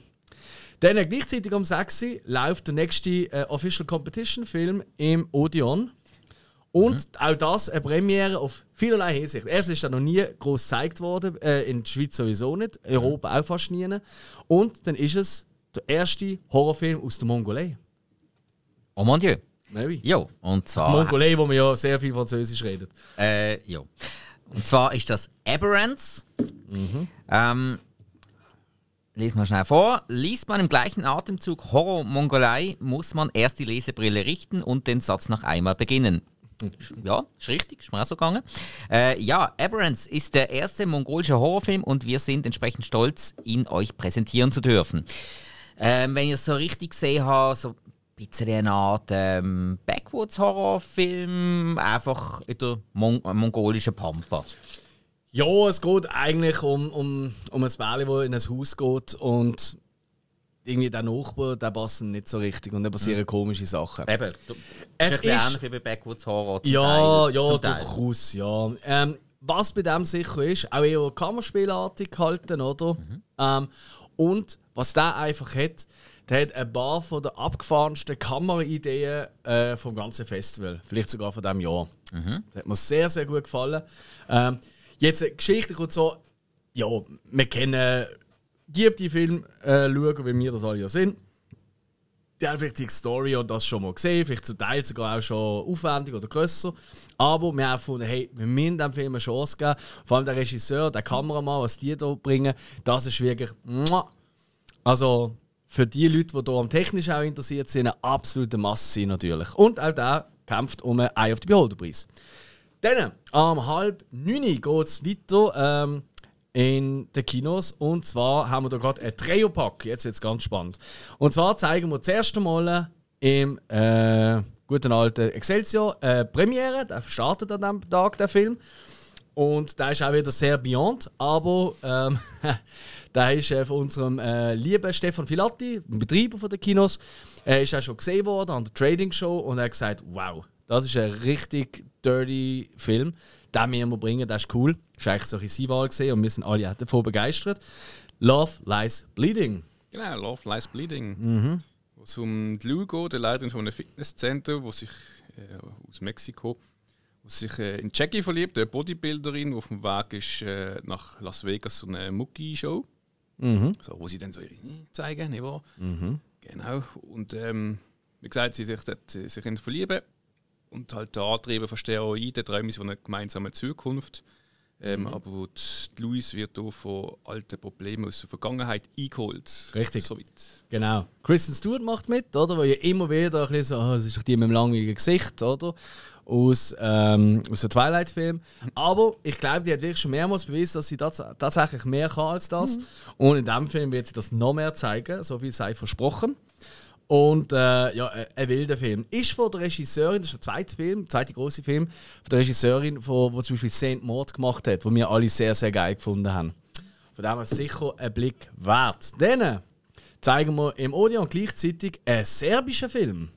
Dann gleichzeitig um 6 Uhr läuft der nächste äh, Official Competition Film im Odeon. Und mhm. auch das eine Premiere auf vielerlei Hinsicht. Erstens ist er noch nie groß gezeigt worden, äh, in der Schweiz sowieso nicht, in Europa mhm. auch fast nie. Und dann ist es der erste Horrorfilm aus der Mongolei. Oh mon Dieu! Maybe. Ja, und zwar. Mongolei, wo man ja sehr viel Französisch redet. Äh, ja. Und zwar ist das Aberrance. Mhm. Ähm, Lies mal schnell vor. Liest man im gleichen Atemzug Horror Mongolei, muss man erst die Lesebrille richten und den Satz noch einmal beginnen. Ja, ist richtig, ist mir auch so gegangen. Äh, ja, Aberrance ist der erste mongolische Horrorfilm und wir sind entsprechend stolz, ihn euch präsentieren zu dürfen. Ähm, wenn ihr es so richtig gesehen habt, so ein bisschen eine Art ähm, Backwoods-Horrorfilm, einfach in der Mon mongolischen Pampa. Ja, es geht eigentlich um, um, um ein Bälle, das in ein Haus geht und irgendwie der Nachbar, der passt nicht so richtig und da passieren mhm. komische Sachen. Eben, du, es ist ähnlich wie bei Backwoods Horror. Ja, Teil, ja, durchaus, ja. Ähm, was bei dem sicher ist, auch eher Kammerspielartig halten, oder? Mhm. Ähm, und was der einfach hat, der hat ein paar von der abgefahrensten Kameraideen äh, vom ganzen Festival, vielleicht sogar von dem Jahr. Mhm. Das hat mir sehr, sehr gut gefallen. Ähm, Jetzt äh, Geschichte kommt so, ja, wir kennen gibt äh, die Film äh, schauen, wie wir das alle ja sind. Die haben vielleicht die Story und das schon mal gesehen, vielleicht zum Teil sogar auch schon aufwendig oder grösser. Aber wir haben gefunden, hey, wir müssen dem Film eine Chance geben. Vor allem der Regisseur, der Kameramann, was die hier bringen, das ist wirklich. Also für die Leute, die hier am technischen auch interessiert sind, eine absolute Masse natürlich. Und auch der kämpft um einen Eye of the Beholder Preis. Dann, um halb neun geht es weiter ähm, in den Kinos. Und zwar haben wir da gerade ein Trio-Pack. Jetzt wird es ganz spannend. Und zwar zeigen wir das erste Mal äh, im äh, guten alten Excelsior äh, Premiere. Der startet an diesem Tag, der Film. Und da ist auch wieder sehr beyond, aber ähm, da ist äh, von unserem äh, lieben Stefan Filatti, dem Betreiber von den Kinos, äh, ist auch schon gesehen worden an der Trading Show und er hat gesagt, wow, das ist ein richtig dirty Film. Den müssen wir bringen, das ist cool. Das war eigentlich so eine Wahl gesehen und wir sind alle davon begeistert. Love Lies Bleeding. Genau, Love Lies Bleeding. Mhm. Wo es um die Lou geht, der Leitung von einem Fitnesscenter, wo sich äh, aus Mexiko wo sich äh, in Jackie verliebt, eine Bodybuilderin, die auf dem Weg ist äh, nach Las Vegas zu einer Mucki-Show. Mhm. So, wo sie dann so ihre zeigen, nicht wahr? Mhm. Genau. Und ähm, wie gesagt, sie sich, dort, äh, sich verlieben und halt der Antrieb von Steroiden träumen sie von einer gemeinsamen Zukunft. Ähm, mhm. Aber Luis wird hier von alten Problemen aus der Vergangenheit eingeholt. Richtig. Soweit. Genau. Kristen Stewart macht mit, oder? Weil ja immer wieder ein bisschen so, oh, ah, das ist doch die mit dem langweiligen Gesicht, oder? Aus, ähm, aus dem Twilight-Film. Aber ich glaube, die hat wirklich schon mehrmals bewiesen, dass sie tats tatsächlich mehr kann als das. Mhm. Und in diesem Film wird sie das noch mehr zeigen, so viel sei versprochen. Und äh, ja, e, ein wilder Film. Ist von der Regisseurin, das ist der zweite Film, der zweite große Film, von der Regisseurin, die zum Beispiel Saint Mord gemacht hat, wo wir alle sehr, sehr geil gefunden haben. Von dem ist sicher ein Blick wert. Dann zeigen wir im Odeon gleichzeitig einen serbischen Film.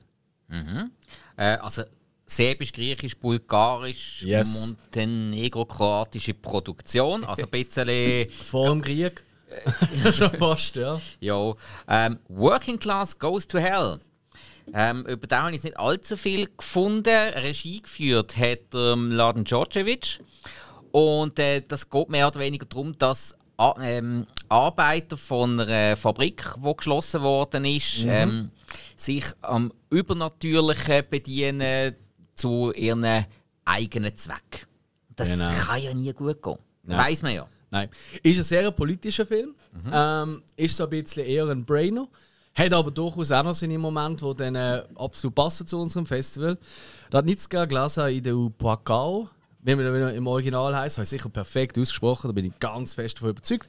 Mhm. Äh, also serbisch, griechisch, bulgarisch, yes. montenegro-kroatische Produktion. Also ein bisschen. Vor dem Krieg. Schon fast, ja. Jo. Ähm, Working Class Goes to Hell. Ähm, über den habe ich nicht allzu viel gefunden. Regie geführt hat ähm, Laden Djordjevic. Und äh, das geht mehr oder weniger darum, dass A äh, ähm, Arbeiter von einer Fabrik, die geschlossen worden ist, mhm. ähm, sich am Übernatürlichen bedienen zu ihrem eigenen Zweck. Das genau. kann ja nie gut gehen. Ja. Weiß man ja. Nein. Ist ein sehr politischer Film. Mhm. Ähm, ist so ein bisschen eher ein Brainer. Hat aber durchaus auch noch seine Momente, die dann äh, absolut passen zu unserem Festival. Radnitska Glasa in der Pacau, wie man im Original heißt, habe ich sicher perfekt ausgesprochen, da bin ich ganz fest davon überzeugt.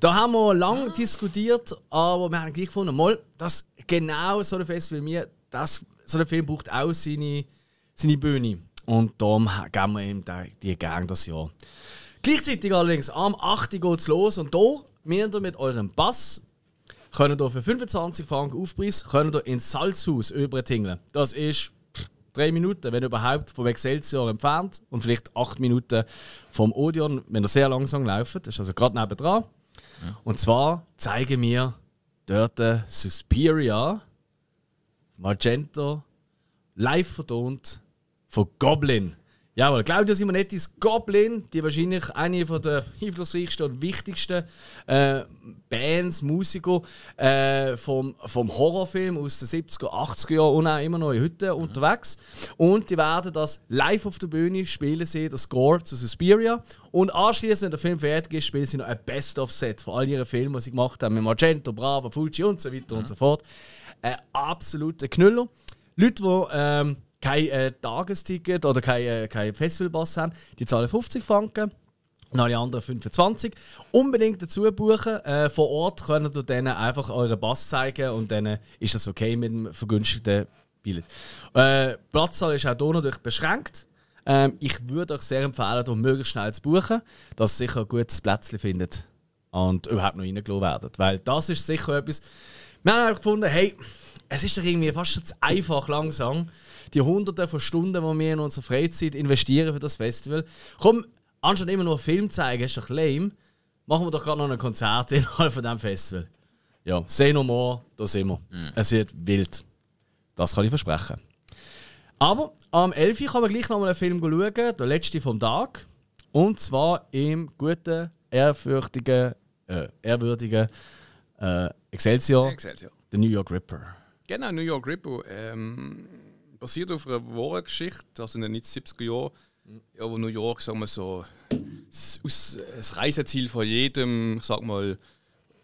Da haben wir lange mhm. Ah. diskutiert, aber wir haben gleich gefunden, mal, dass genau so ein Festival wie mir, das, so ein Film braucht auch seine, seine Bühne. Und darum geben wir ihm die Gang das Jahr. Gleichzeitig allerdings am 8. geht es los und hier, wir mit eurem Pass, können ihr für 25 Franken Aufpreis können ihr ins Salzhaus übertingeln. Das ist drei Minuten, wenn überhaupt, vom Excelsior entfernt und vielleicht acht Minuten vom Odeon, wenn ihr sehr langsam lauft. Das ist also gerade nebendran. Ja. Und zwar zeigen wir dort Suspiria Magento live vertont von Goblin. Jawohl, Claudia Simonettis Goblin, die wahrscheinlich eine von der einflussreichsten und wichtigsten äh, Bands, Musiker äh, vom, vom Horrorfilm aus den 70er, 80er Jahren und auch immer noch heute mhm. unterwegs. Und die werden das live auf der Bühne spielen, sie das Score zu Suspiria. Und anschließend, wenn der Film fertig ist, spielen sie noch ein Best-of-Set von all ihren Filmen, die sie gemacht haben, mit Magento, Bravo, Fulci und so weiter mhm. und so fort. Ein absoluter Knüller. Leute, die. Ähm, kein äh, Tagesticket oder kein, äh, kein Festivalpass haben, die zahlen 50 Franken. Und alle anderen 25. Unbedingt dazu buchen. Äh, vor Ort könnt ihr denen einfach euren Pass zeigen und dann ist das okay mit dem vergünstigten Billett. Äh, Platzzahl ist auch hier natürlich beschränkt. Ähm, ich würde euch sehr empfehlen, um möglichst schnell zu buchen, dass ihr sicher ein gutes Plätzchen findet und überhaupt noch reingelassen werdet. Weil das ist sicher etwas. Wir haben gefunden, hey, es ist doch irgendwie fast schon zu einfach langsam. Die Hunderte von Stunden, die wir in unserer Freizeit investieren für das Festival. Komm, anstatt immer nur Film zeigen, ist doch lame. Machen wir doch gerade noch ein Konzert innerhalb von diesem Festival. Ja, Say No More, da sind wir. Mhm. Es wird wild. Das kann ich versprechen. Aber am 11. Uhr kann man gleich nochmal einen Film schauen, der letzte vom Tag. Und zwar im guten, ehrfürchtigen, äh, ehrwürdigen äh, Excelsior, Excelsior, The New York Ripper. Genau, New York Ripple. Ähm, basiert auf einer wahren Geschichte, also in den 70er Jahren, ja, wo New York, sagen wir so, das, das Reiseziel von jedem, ich sag mal,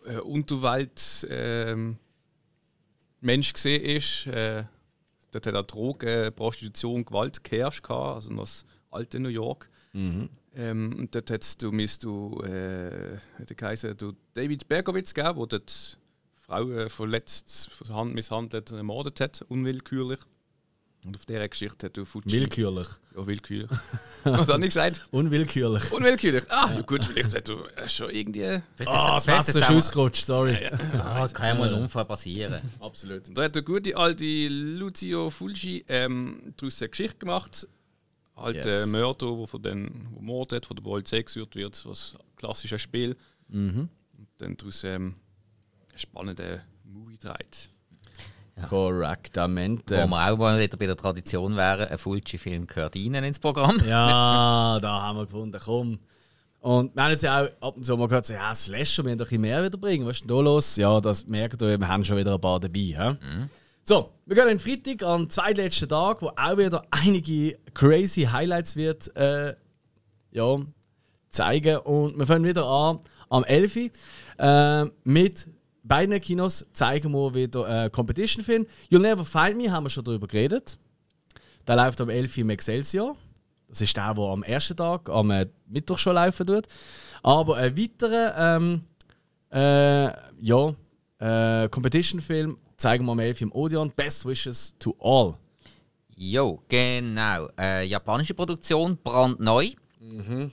äh, Unterwelt äh, Mensch gesehen ist. Äh, dort hat er Drogen, Prostitution, Gewalt geherrscht, also noch das alte New York. Mhm. Ähm, dort hat du, du, äh, der Kaiser, du David Bergowitz gegeben, der dort Frauen äh, verletzt, misshandelt und ermordet hat, unwillkürlich. Und auf dieser Geschichte hat du Fuji. Willkürlich. Ja, willkürlich. Was hat ich gesagt? Unwillkürlich. Unwillkürlich. Ah, ja. gut, vielleicht hat du äh, schon irgendwie. Ah, oh, das Wasser ist ausgerutscht, sorry. Ja, ja. Ah, oh, kann ja mal ein Unfall passieren. Absolut. Und da hat der gute alte Lucio Fulci ähm, daraus eine Geschichte gemacht. Alte yes. Mörder, der von den wo mordet, von der Polizei gesucht wird, was klassisches Spiel. Mhm. Und dann daraus ähm, spannenden Movie dreht. Ja. Korrektamente. Wo wir auch mal wieder bei der Tradition wären, ein Fulci-Film gehört Ihnen ins Programm. Ja, da haben wir gefunden, komm. Und wir haben jetzt ja auch ab und zu mal gehört, so, ja, Slasher, wir haben doch ein mehr wieder bringen. Was ist denn da los? Ja, das merkt ihr, wir haben schon wieder ein paar dabei. He? Mhm. So, wir gehen am Freitag, an den zweitletzten Tag, wo auch wieder einige crazy Highlights wird äh, ja, zeigen. Und wir fangen wieder an am 11. Äh, mit beiden Kinos zeigen wir wieder äh, Competition-Film. You'll Never Find Me haben wir schon darüber geredet. Der läuft am 11. im Excelsior. Das ist der, der am ersten Tag, am äh, Mittwoch schon laufen tut. Aber ein weiterer ähm, äh, ja, äh, Competition-Film zeigen wir am 11. im Odeon. Best Wishes to All. Jo, genau. Äh, japanische Produktion, brandneu. Mhm.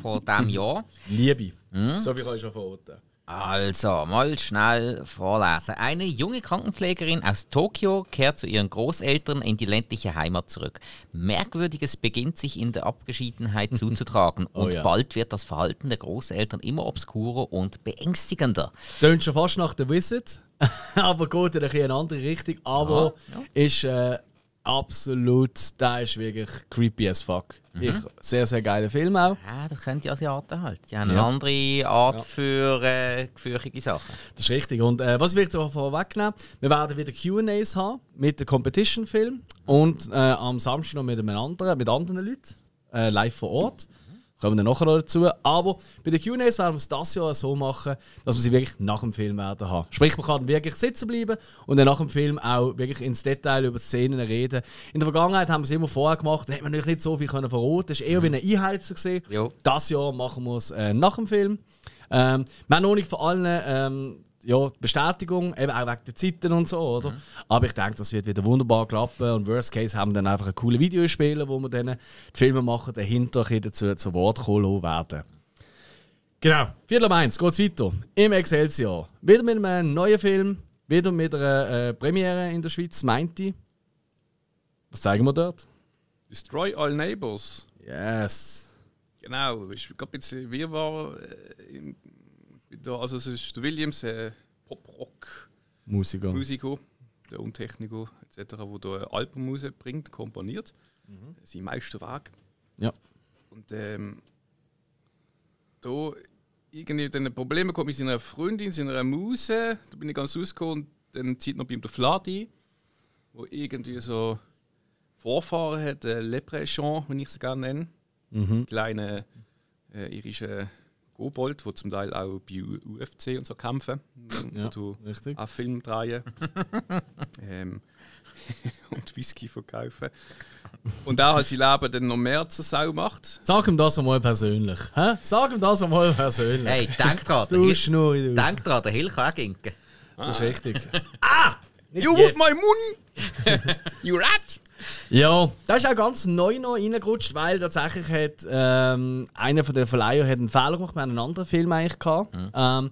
Vor diesem Jahr. Liebe. Mhm. So wie kann ich schon verorten. Also, mal schnell vorlesen. Eine junge Krankenpflegerin aus Tokio kehrt zu ihren Großeltern in die ländliche Heimat zurück. Merkwürdiges beginnt sich in der Abgeschiedenheit zuzutragen oh und ja. bald wird das Verhalten der Großeltern immer obskurer und beängstigender. Tönt schon fast nach The Wizard, aber gut, in eine andere Richtung. Aber ja, ja. ist äh, absolut, der ist wirklich creepy as fuck. Mhm. Ich, sehr, sehr geiler Film auch. Ja, das können die Asiaten halt. Die haben ja. eine andere Art ja. für äh, gefürchtige Sachen. Das ist richtig. Und äh, was wir auch vorwegnehmen, wir werden wieder QAs haben mit dem Competition-Film und äh, am Samstag noch mit einem anderen, mit anderen Leuten, äh, live vor Ort. Kommen wir nachher noch dazu. Aber bei den Q&As werden wir es das Jahr so machen, dass wir sie wirklich nach dem Film werden haben. Sprich, man kann wirklich sitzen bleiben und dann nach dem Film auch wirklich ins Detail über Szenen reden. In der Vergangenheit haben wir es immer vorher gemacht, da hätte man nicht so viel können verraten. Das war eher mhm. wie eine Einheizung gesehen. Das Jahr machen wir es äh, nach dem Film. Ähm, wir haben noch nicht von allen ähm, ja, die Bestätigung, eben auch wegen der Zeiten und so, oder? Mhm. Aber ich denke, das wird wieder wunderbar klappen. Und worst case haben wir dann einfach ein cooles Video spielen, wo wir dann die Filme machen, dahinter dazu zu Wort kommen werden. Genau, Viertel um eins, geht's weiter. Im Excelsior. Wieder mit einem neuen Film, wieder mit einer äh, Premiere in der Schweiz, meint die. Was zeigen wir dort? Destroy All Neighbors. Yes. Genau, ich glaube, wir waren äh, ja, also es ist der Williams, äh, Pop-Rock. Musiker. Musiker, der und etc., wo da Alben rausbringt, komponiert. Mhm. Sein Meisterwerk. Ja. Und ähm, da irgendwie dann Probleme kommt mit seiner Freundin, seiner Muse, da bin ich ganz rausgekommen und dann zieht noch bei ihm der Flati, wo irgendwie so Vorfahren hat, äh, Leprechaun, wenn ich es gerne nenne. Mhm. Kleine äh, irische Gobold, die zum Teil auch bei UFC und so kämpfen. Ja, wo richtig. Auch Film drehen. ähm, und Whisky verkaufen. Und auch halt sein Leben dann noch mehr zur Sau macht. Sag ihm das einmal persönlich. Hä? Sag ihm das einmal persönlich. Hey, denk dran. du Schnurri, du. Denk dran, der Hill kann auch ginken. Ah. Das ist richtig. ah! Nicht you want my money? you rat! Ja, da ist auch ganz neu noch reingerutscht, weil tatsächlich hat ähm, einer von den Verleihern einen Fehler gemacht. Wir haben einen anderen Film eigentlich gehabt. Mhm. Ähm,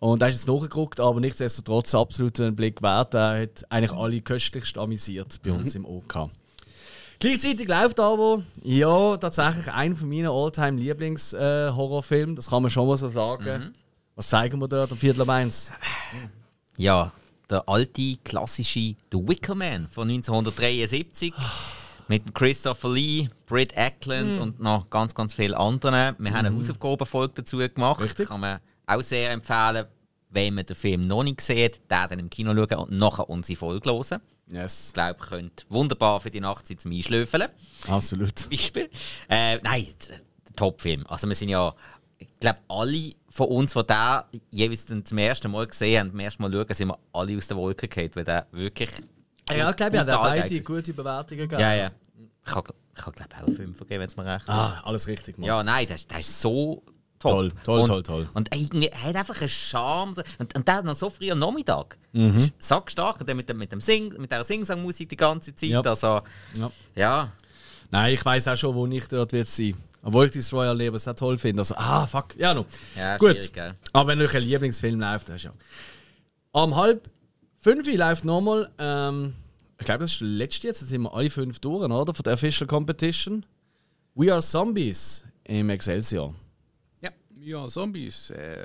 und da ist jetzt nachgeguckt, aber nichtsdestotrotz absolut einen Blick wert. Er hat eigentlich alle köstlichst amüsiert bei uns mhm. im OK. Gleichzeitig läuft aber, ja, tatsächlich einer von meinen alltime lieblings äh, horrorfilmen das kann man schon mal so sagen. Mhm. Was zeigen wir dort am Viertel um eins? Ja, der alte klassische The Wicker Man von 1973 mit Christopher Lee, Britt Eklund mm. und noch ganz, ganz vielen anderen. Wir mm. haben eine mhm. Hausaufgabenfolge dazu gemacht. Richtig. Kann man auch sehr empfehlen, wenn man den Film noch nicht sieht, den dann im Kino schauen und nachher unsere Folge hören. Yes. Ich glaube, könnt wunderbar für die Nachtzeit zum Einschlöfeln. Absolut. Beispiel. Äh, nein, Top-Film. Also wir sind ja, ich glaube, alle von uns, die den jeweils zum ersten Mal gesehen haben, zum ersten Mal schauen, sind wir alle aus der Wolke gefallen, weil der wirklich. Ja, ich glaube, ich habe beide gute Bewertungen gegeben. Ja, ja. Ich habe, ich glaube ich, auch 5 gegeben, wenn es mir recht ist. Ah, alles richtig gemacht. Ja, nein, das, das ist so Top. Toll, toll, und, toll, toll. Und irgendwie hat einfach einen Charme. Und, und der noch so früh am Nachmittag. Mhm. stark. Und dann mit, dem, mit, dem Sing, mit der Singsang-Musik die ganze Zeit. Yep. Also, yep. ja. Nein, ich weiß auch schon, wo ich dort wird sein obwohl ich das Royal Leben sehr toll finde. Also, ah, fuck. Ja, no. Ja, Gut. Gell? Aber wenn euch ein Lieblingsfilm läuft, hast du ja. Am halb fünf läuft nochmal, ähm, ich glaube, das ist das letzte jetzt, jetzt sind wir alle fünf durch, oder? Von der Official Competition. We Are Zombies im Excelsior. Ja, We Are Zombies. Äh,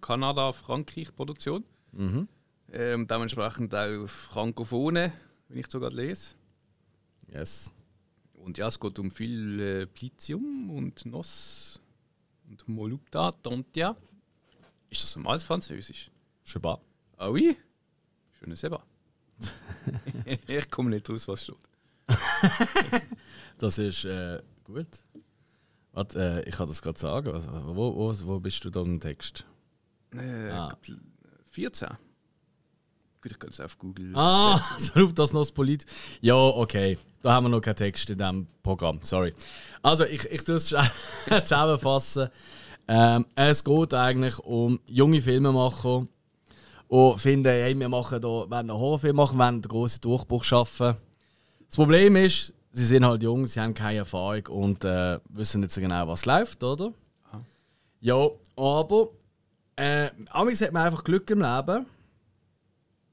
Kanada, Frankreich Produktion. Mhm. Ähm, dementsprechend auch Frankophone, wenn ich so gerade lese. Yes. Und ja, es geht um viel äh, Plitium und Nos und Molupta, Tontia. Ist das normales Französisch? Je Ah oui? Schöne Seba. ich komme nicht raus, was steht. das ist äh, gut. Warte, äh, ich kann das gerade sagen. Also, wo, wo, wo, bist du da im Text? Äh, ah. 14. Gut, ich kann es auf Google. Ah, so, das noch das Polit. Ja, okay. Da haben wir noch keinen Text in diesem Programm, sorry. Also, ich, ich tue es zusammenfassen. Ähm, es geht eigentlich um junge Filmemacher, die finden, hey, wir machen da, wollen einen Horrorfilm machen, wollen einen grossen Durchbruch schaffen. Das Problem ist, sie sind halt jung, sie haben keine Erfahrung und äh, wissen nicht so genau, was läuft, oder? Aha. Ja, aber äh, Amix hat man einfach Glück im Leben.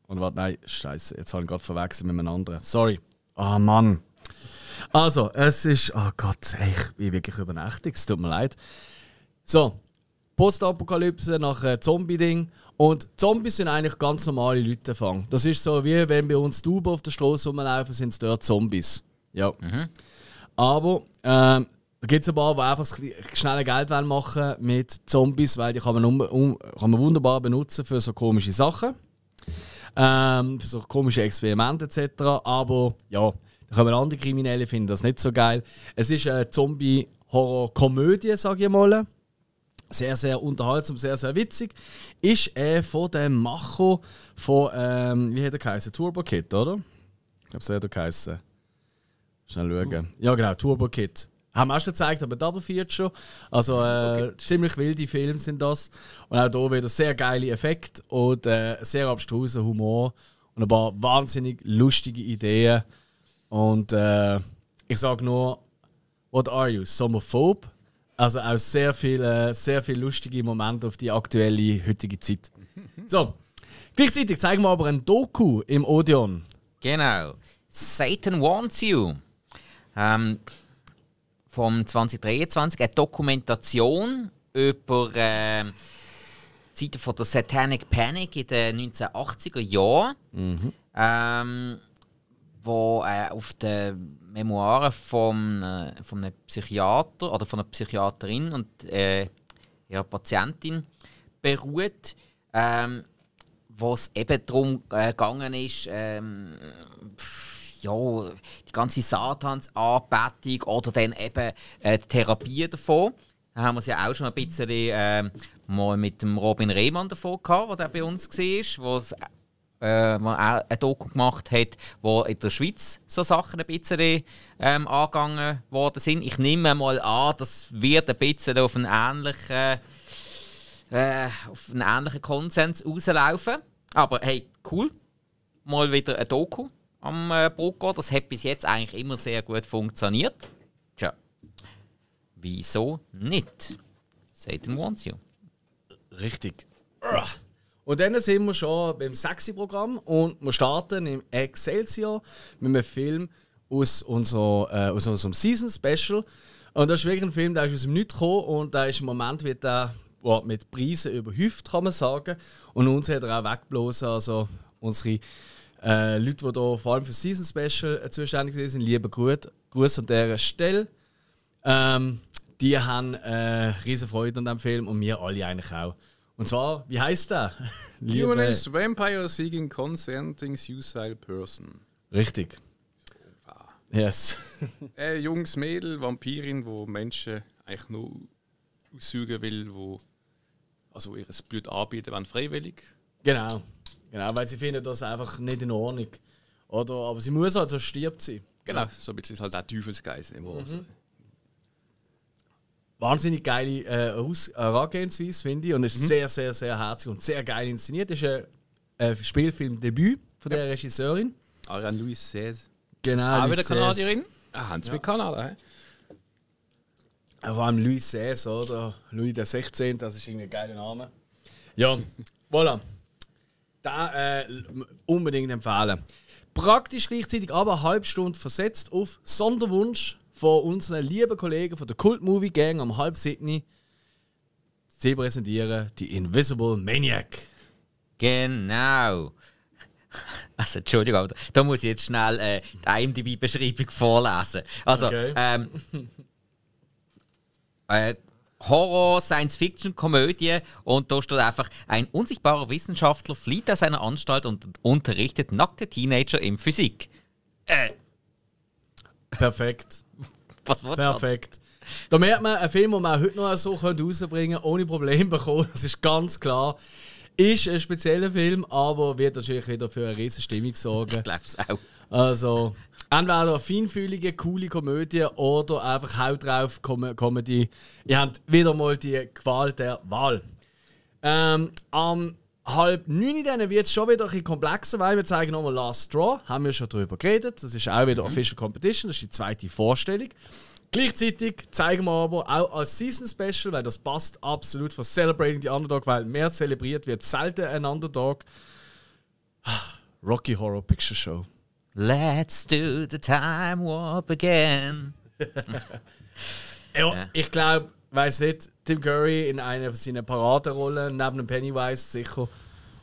Und warte, nein, Scheiße, jetzt habe ich gerade verwechselt mit einem anderen. Sorry. Ah, oh, Mann. Also, es ist. Oh Gott, ich bin wirklich übernächtigt, es tut mir leid. So, Postapokalypse nach äh, Zombie-Ding. Und Zombies sind eigentlich ganz normale Leute fangen. Das ist so wie wenn bei uns Tauben auf der Straße rumlaufen, sind es dort Zombies. Ja. Mhm. Aber ähm, da gibt es ein paar, die einfach schnelle Geld machen mit Zombies, weil die kann man, um, um, kann man wunderbar benutzen für so komische Sachen ähm, für so komische Experimente etc. Aber ja, da können andere Kriminelle finden das nicht so geil. Es ist eine Zombie-Horror-Komödie, sage ich mal. Sehr, sehr unterhaltsam, sehr, sehr witzig. Ist äh, von dem Macher von, ähm, wie hat er geheißen? Turbo Kid, oder? Ich glaube, so hat er geheißen. Schnell schauen. Oh. Ja, genau, Turbo Kid. Haben wir auch schon gezeigt, aber Double Feature. Also äh, oh, ziemlich wilde Filme sind das. Und auch hier wieder sehr geile Effekte und äh, sehr abstruser Humor und ein paar wahnsinnig lustige Ideen. Und äh, ich sage nur, what are you? Somophobe? Also auch sehr viele, äh, sehr viele lustige Momente auf die aktuelle heutige Zeit. So, gleichzeitig zeigen wir aber ein Doku im Odeon. Genau. Satan wants you. Ähm, um vom 2023, eine Dokumentation über äh, die Zeiten von der Satanic Panic in den 1980er Jahren, mhm. ähm, wo äh, auf den Memoiren von, äh, von einem Psychiater oder von einer Psychiaterin und äh, ihrer Patientin beruht, ähm, wo es eben darum äh, gegangen ist, ähm, pf, ja, die ganze Satansanbetung oder dann eben äh, die Therapie davon. Da haben wir es ja auch schon ein bisschen äh, mal mit dem Robin Rehmann davon gehabt, der bei uns war, wo äh, auch ein Doku gemacht hat, wo in der Schweiz so Sachen ein bisschen ähm, angegangen worden sind. Ich nehme mal an, das wird ein bisschen auf einen ähnlichen, äh, auf einen ähnlichen Konsens rauslaufen. Aber hey, cool. Mal wieder ein Doku am äh, Brucker. Das hat bis jetzt eigentlich immer sehr gut funktioniert. Tja, wieso nicht? Satan wants you. Richtig. Und dann sind wir schon beim Sexy-Programm und wir starten im Excelsior mit einem Film aus, unserer, äh, aus unserem Season-Special. Und das ist wirklich ein Film, der ist aus dem Nichts gekommen und da ist im Moment wird der oh, mit Preisen überhäuft, kann man sagen. Und uns hat er auch weggeblasen. Also unsere äh, Leute, die hier vor allem für Season Special äh, zuständig sind, lieben gut. Gruß an dieser Stelle. Ähm, die haben äh, riesen Freude an dem Film und wir alle eigentlich auch. Und zwar, wie heißt der? Humanist Vampire Seeking Consenting Suicide Person. Richtig. Yes. äh, junges Mädel, Vampirin, wo Menschen eigentlich nur aussaugen will, wo also ihr Blut anbieten wenn freiwillig. Genau. Genau, weil sie finden das einfach nicht in Ordnung. Oder, aber sie muss halt sonst stirbt sie. Genau, ja. so ein bisschen ist halt auch Teufelsgeist im mhm. Also. Wahnsinnig geile äh, Aus äh, Herangehensweise, finde ich. Und ist mhm. sehr, sehr, sehr herzig und sehr geil inszeniert. Das ist ein äh, Spielfilmdebüt von ja. der Regisseurin. Ariane Louise Says. Genau. Auch wieder Kanadierin. Ah, Hans ja. mit Kanada. hä? Äh, vor allem Louis Says, oder? Louis XVI, Das ist irgendwie ein geiler Name. Ja, voilà. Da äh, unbedingt empfehlen. Praktisch gleichzeitig aber eine halbe Stunde versetzt auf Sonderwunsch von unseren lieben Kollegen von der Cult Movie Gang um halb Sydney. Sie präsentieren die Invisible Maniac. Genau. Also, Entschuldigung, aber da muss ich jetzt schnell äh, die IMDb-Beschreibung vorlesen. Also, okay. ähm, äh, Horror, Science-Fiction, Komödie und da steht einfach, ein unsichtbarer Wissenschaftler flieht aus einer Anstalt und unterrichtet nackte Teenager in Physik. Äh. Perfekt. Was war das? Perfekt. Da merkt man, ein Film, den man auch heute noch so rausbringen könnte, ohne Probleme bekommen, das ist ganz klar. Ist ein spezieller Film, aber wird natürlich wieder für eine riesen Stimmung sorgen. Ich glaube es auch. Also, Entweder feinfühlige, coole Komödie oder einfach Haut drauf Com Comedy. Ihr habt wieder mal die Qual der Wahl. Ähm, am halb neun wird es schon wieder ein bisschen komplexer, weil wir zeigen nochmal Last Straw. Haben wir schon darüber geredet. Das ist auch wieder mhm. Official Competition, das ist die zweite Vorstellung. Gleichzeitig zeigen wir aber auch als Season Special, weil das passt absolut für Celebrating the Underdog, weil mehr zelebriert wird selten ein Underdog. Ah, Rocky Horror Picture Show. Let's do the time warp again. ja, ich glaube, weiß nicht, Tim Curry in einer seiner Paraderollen neben dem Pennywise sicher.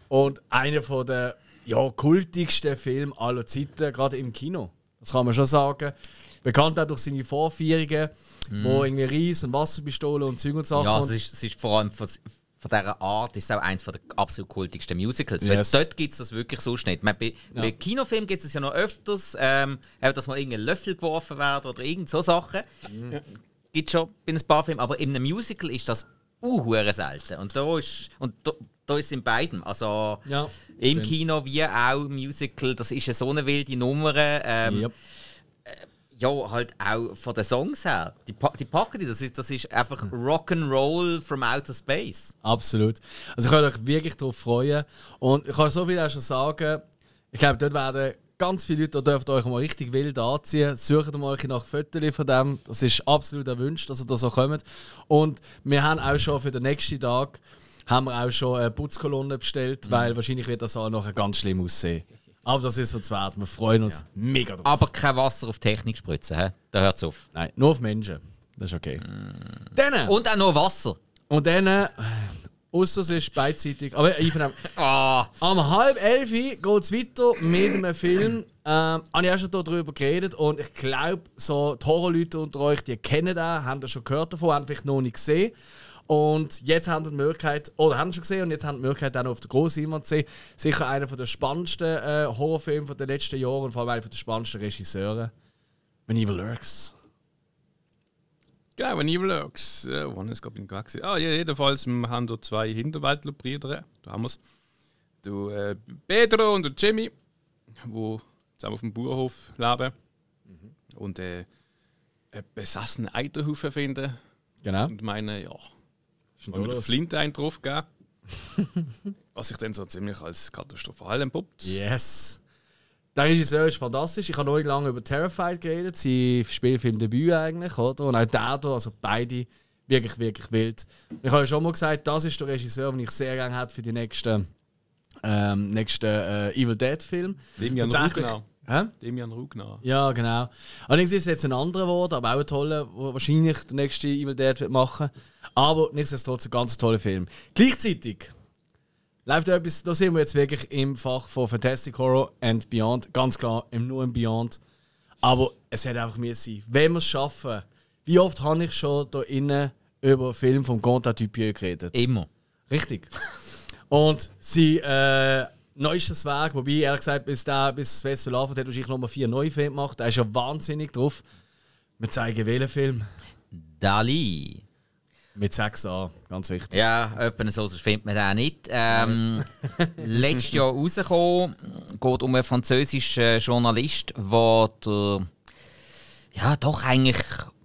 Und einer der ja, kultigsten Filme aller Zeiten, gerade im Kino. Das kann man schon sagen. Bekannt auch durch seine Vorführungen, mm. wo mhm. irgendwie Reis und Wasserpistolen und Zeug und Sachen. Ja, es ist, es ist vor allem von dieser Art ist es auch eines der absolut kultigsten Musicals. Yes. Weil dort gibt es das wirklich so nicht. Man, bei, ja. bei Kinofilmen gibt es ja noch öfters, ähm, dass mal irgendein Löffel geworfen wird oder irgend so Sachen. Mhm. Ja. Gibt schon bei ein paar Filmen, aber in einem Musical ist das uhuere selten. Und da ist, und da, da ist es in beiden. Also ja, im stimmt. Kino wie auch im Musical, das ist eine so eine wilde Nummer. Ähm, yep ja, halt auch von den Songs her. Die, die packen die, das ist, das ist einfach Rock'n'Roll from Outer Space. Absolut. Also ich kann euch wirklich darauf freuen. Und ich kann so viel auch schon sagen, ich glaube, dort werden ganz viele Leute, da dürft ihr euch mal richtig wild anziehen. Sucht mal euch nach Fotos von dem. Das ist absolut erwünscht, dass ihr da so kommt. Und wir haben auch schon für den nächsten Tag haben wir auch schon eine Putzkolonne bestellt, mhm. weil wahrscheinlich wird das auch nachher ganz schlimm aussehen. Aber das ist so wert. Wir freuen uns ja. mega drauf. Aber kein Wasser auf Technik spritzen, he? da hört es auf. Nein, nur auf Menschen. Das ist okay. Mm. Denen. Und auch nur Wasser. Und dann, äh, außer es ist beidseitig. Aber ich finde, oh. am halb elf geht es weiter mit einem Film. Ähm, habe ich auch schon darüber geredet und ich glaube, so die Horrorleute unter euch, die kennen den, haben das schon gehört davon, haben vielleicht noch nicht gesehen. Und jetzt haben die Möglichkeit, oder haben sie schon gesehen, und jetzt haben die Möglichkeit, auch noch auf der großen Leinwand zu sehen. Sicher einer der spannendsten äh, Horrorfilme der letzten Jahre und vor allem einer der spannendsten Regisseure. When Evil Lurks. Genau, When Evil Lurks. Äh, wann ist es gerade gar gesehen. Ah, jedenfalls, wir haben da zwei Hinterwäldler-Brüder. Da haben wir es. Du äh, Pedro und der Jimmy, die zusammen auf dem Bauernhof leben mhm. und äh, einen besessenen Eiterhaufen finden. Genau. Und meinen, ja Schon und eine Flint einen draufgegeben. was sich dann so ziemlich als katastrophal entpuppt. Yes! Der Regisseur ist fantastisch. Ich habe neulich lange über Terrified geredet, sein Spielfilmdebüt eigentlich, oder? Und auch der hier, also beide wirklich, wirklich wild. Ich habe ja schon mal gesagt, das ist der Regisseur, den ich sehr gerne hätte für die nächsten, ähm, nächsten äh, Evil Dead-Film. Demian Rugnau. Hä? Demian Rugnau. Ja, genau. Allerdings ist es jetzt ein anderer geworden, aber auch ein toller, der wahrscheinlich der nächste Evil Dead wird machen wird. Aber nichtsdestotrotz ein ganz toller Film. Gleichzeitig läuft etwas, da sind wir jetzt wirklich im Fach von Fantastic Horror and Beyond, ganz klar, im nur im Beyond. Aber es hätte einfach mir sein. Wenn wir es schaffen, wie oft habe ich schon hier innen über Film von Gonta Dupieux geredet? Immer. Richtig. Und sie äh, neuestes Werk, wobei ehrlich gesagt, bis der bis Sven Laufen hat wahrscheinlich nochmal vier neue Filme gemacht. Da ist ja wahnsinnig drauf. Wir zeigen welchen Film? Dali. Mit 6 an, ganz wichtig. Ja, etwa so, sonst findet man den nicht. Ähm, letztes Jahr rausgekommen, geht um einen französischen äh, Journalist, der der, ja, doch eigentlich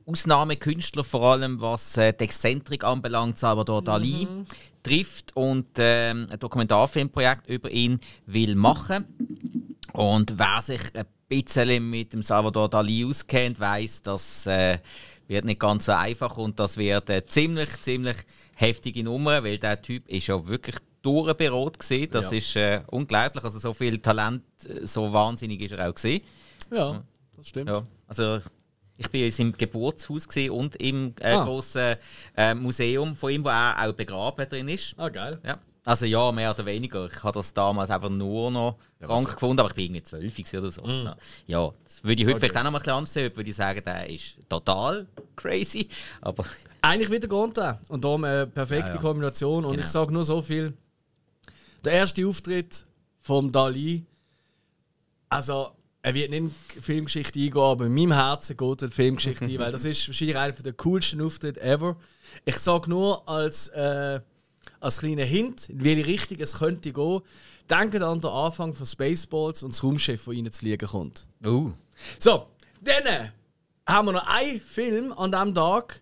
Ausnahmekünstler, vor allem was äh, die Exzentrik anbelangt, Salvador Dali, mhm. trifft und ähm, ein Dokumentarfilmprojekt über ihn will machen. Und wer sich ein bisschen mit dem Salvador Dali auskennt, weiß, dass. Äh, wird nicht ganz so einfach und das wird eine ziemlich, ziemlich heftige Nummer, weil der Typ ist ja wirklich durchberot gesehen. Das ja. ist äh, unglaublich. Also so viel Talent, äh, so wahnsinnig ist er auch gesehen. Ja, das stimmt. Ja. Also ich bin im Geburtshaus und im äh, ah. großen äh, Museum von ihm, wo er auch begraben drin ist. Ah geil. Ja. Also ja, mehr oder weniger. Ich habe das damals einfach nur noch ja, krank gefunden, aber ich bin irgendwie zwölfig oder so. Mm. Also, ja, das würde ich heute okay. vielleicht auch noch mal ein bisschen anders sehen. würde ich sagen, der ist total crazy. Aber Eigentlich wieder Gonta. Und darum eine äh, perfekte ja, ja. Kombination. Und genau. ich sage nur so viel. Der erste Auftritt von Dali, also er wird nicht in die Filmgeschichte eingehen, aber in meinem Herzen geht er in die Filmgeschichte ein, weil das ist wahrscheinlich einer der coolsten Auftritte ever. Ich sage nur als... Äh, als kleiner Hint, in welche Richtung es könnte gehen, denken an den Anfang von Spaceballs und das Raumschiff, das ihnen zu liegen kommt. Uh. So, dann äh, haben wir noch einen Film an diesem Tag.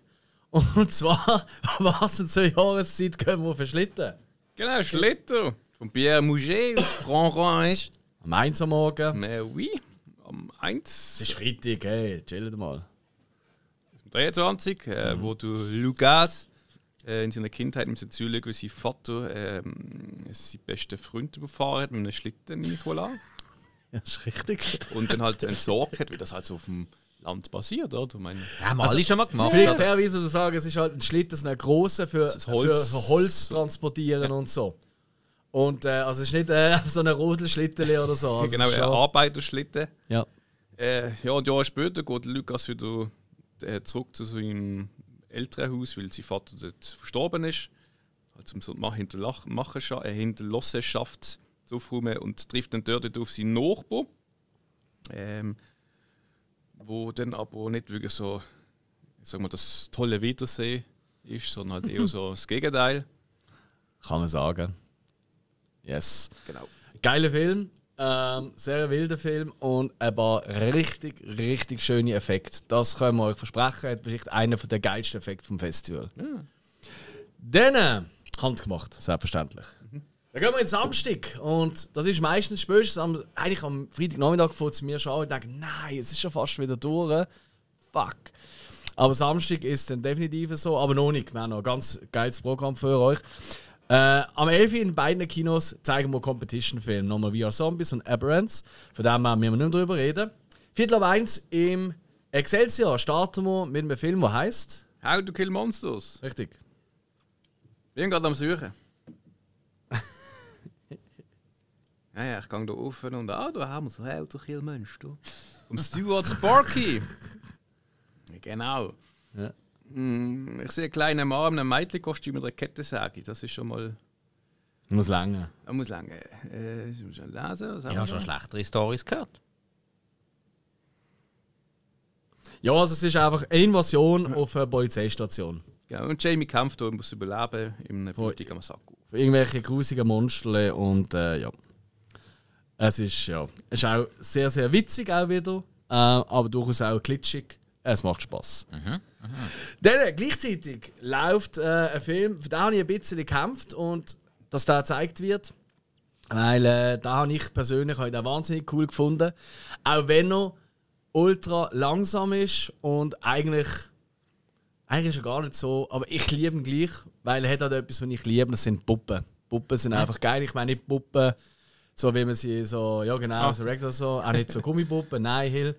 Und zwar, was in zur Jahreszeit können wir für Schlitten? Genau, Schlitten. Von Pierre Mouget aus Frankreich. Am 1 am Morgen. Mais äh, oui, am 1. Es ist Freitag, hey, chillt mal. Am 23, äh, mhm. wo du Lucas. Äh, in seiner Kindheit mit Sizilien wie sein Vater ähm, seinen besten Freund überfahren hat mit einem Schlitten Nicola. Ja, ist richtig. Und dann halt entsorgt hat, wie das halt so auf dem Land passiert, oder? Ich ja, haben wir also, alle schon mal gemacht. Vielleicht fairerweise zu sagen, es ist halt ein Schlitten, das ist ein grosser für, Holz. Für, für, Holz transportieren und so. Und äh, also es ist nicht äh, so ein Rodelschlitten oder so. Also genau, ein Arbeiterschlitten. Ja. Äh, ja, und Jahre später geht Lukas wieder äh, zurück zu seinem älteren Haus, weil sein Vater dort verstorben ist. Halt zum so eine äh, Hinterlassenschaft Hinterlassenschaft zu aufräumen und trifft dann dort auf seinen Nachbar, ähm, wo dann aber nicht wirklich so, sagen wir, das tolle Wiedersehen ist, sondern halt eher so das Gegenteil. Kann man sagen. Yes. Genau. Geiler Film. Ähm, sehr wilder Film und ein paar richtig, richtig schöne Effekte. Das können wir euch versprechen. Hat vielleicht einer der geilsten Effekte vom Festival. Ja. Dann, äh, handgemacht, selbstverständlich. Mhm. Dann gehen wir in Samstag und das ist meistens spätestens am, eigentlich am Freitagnachmittag vor zu mir schauen und denke, nein, es ist schon fast wieder durch. Fuck. Aber Samstag ist dann definitiv so, aber noch nicht. Wir haben noch ein ganz geiles Programm für euch. Äh, am 11. in beiden Kinos zeigen wir Competition-Filme. Nochmal VR Zombies und Aberrance. Von dem her müssen wir nicht mehr drüber reden. Viertel ab 1 im Excelsior starten wir mit einem Film, der heißt How to Kill Monsters. Richtig. Wir sind gerade am Suchen. ja, ja, ich gehe hier offen und ah, da haben wir es. How to Kill Monsters. Um Stuart Sparky. genau. Ja. Mm, ich sehe einen kleinen Mann in einem Mädchenkostüm mit einer Kettensäge. Das ist schon mal. Muss lange. Er ah, muss länger. Äh, ich muss schon lesen. Ich habe schon schlechtere Stories gehört. Ja, also es ist einfach eine Invasion auf eine Polizeistation. Ja, und Jamie kämpft und muss überleben im blutigen Massaker. Für Irgendwelche grusigen Monster und äh, ja. Es ist, ja, es ist auch sehr, sehr witzig auch wieder, äh, aber durchaus auch glitschig. Es macht Spass. Mhm. Dann gleichzeitig läuft äh, ein Film, für den habe ich ein bisschen gekämpft und dass der gezeigt wird. Weil äh, da habe ich persönlich heute wahnsinnig cool gefunden. Auch wenn er ultra langsam ist und eigentlich, eigentlich ist er gar nicht so. Aber ich liebe ihn gleich, weil er hat halt etwas, was ich liebe, das sind Puppen. Puppen sind einfach geil. Ich meine nicht Puppen so wie man sie so, ja genau, ah. so regular so, auch nicht so Gummipuppen, nein, Hill.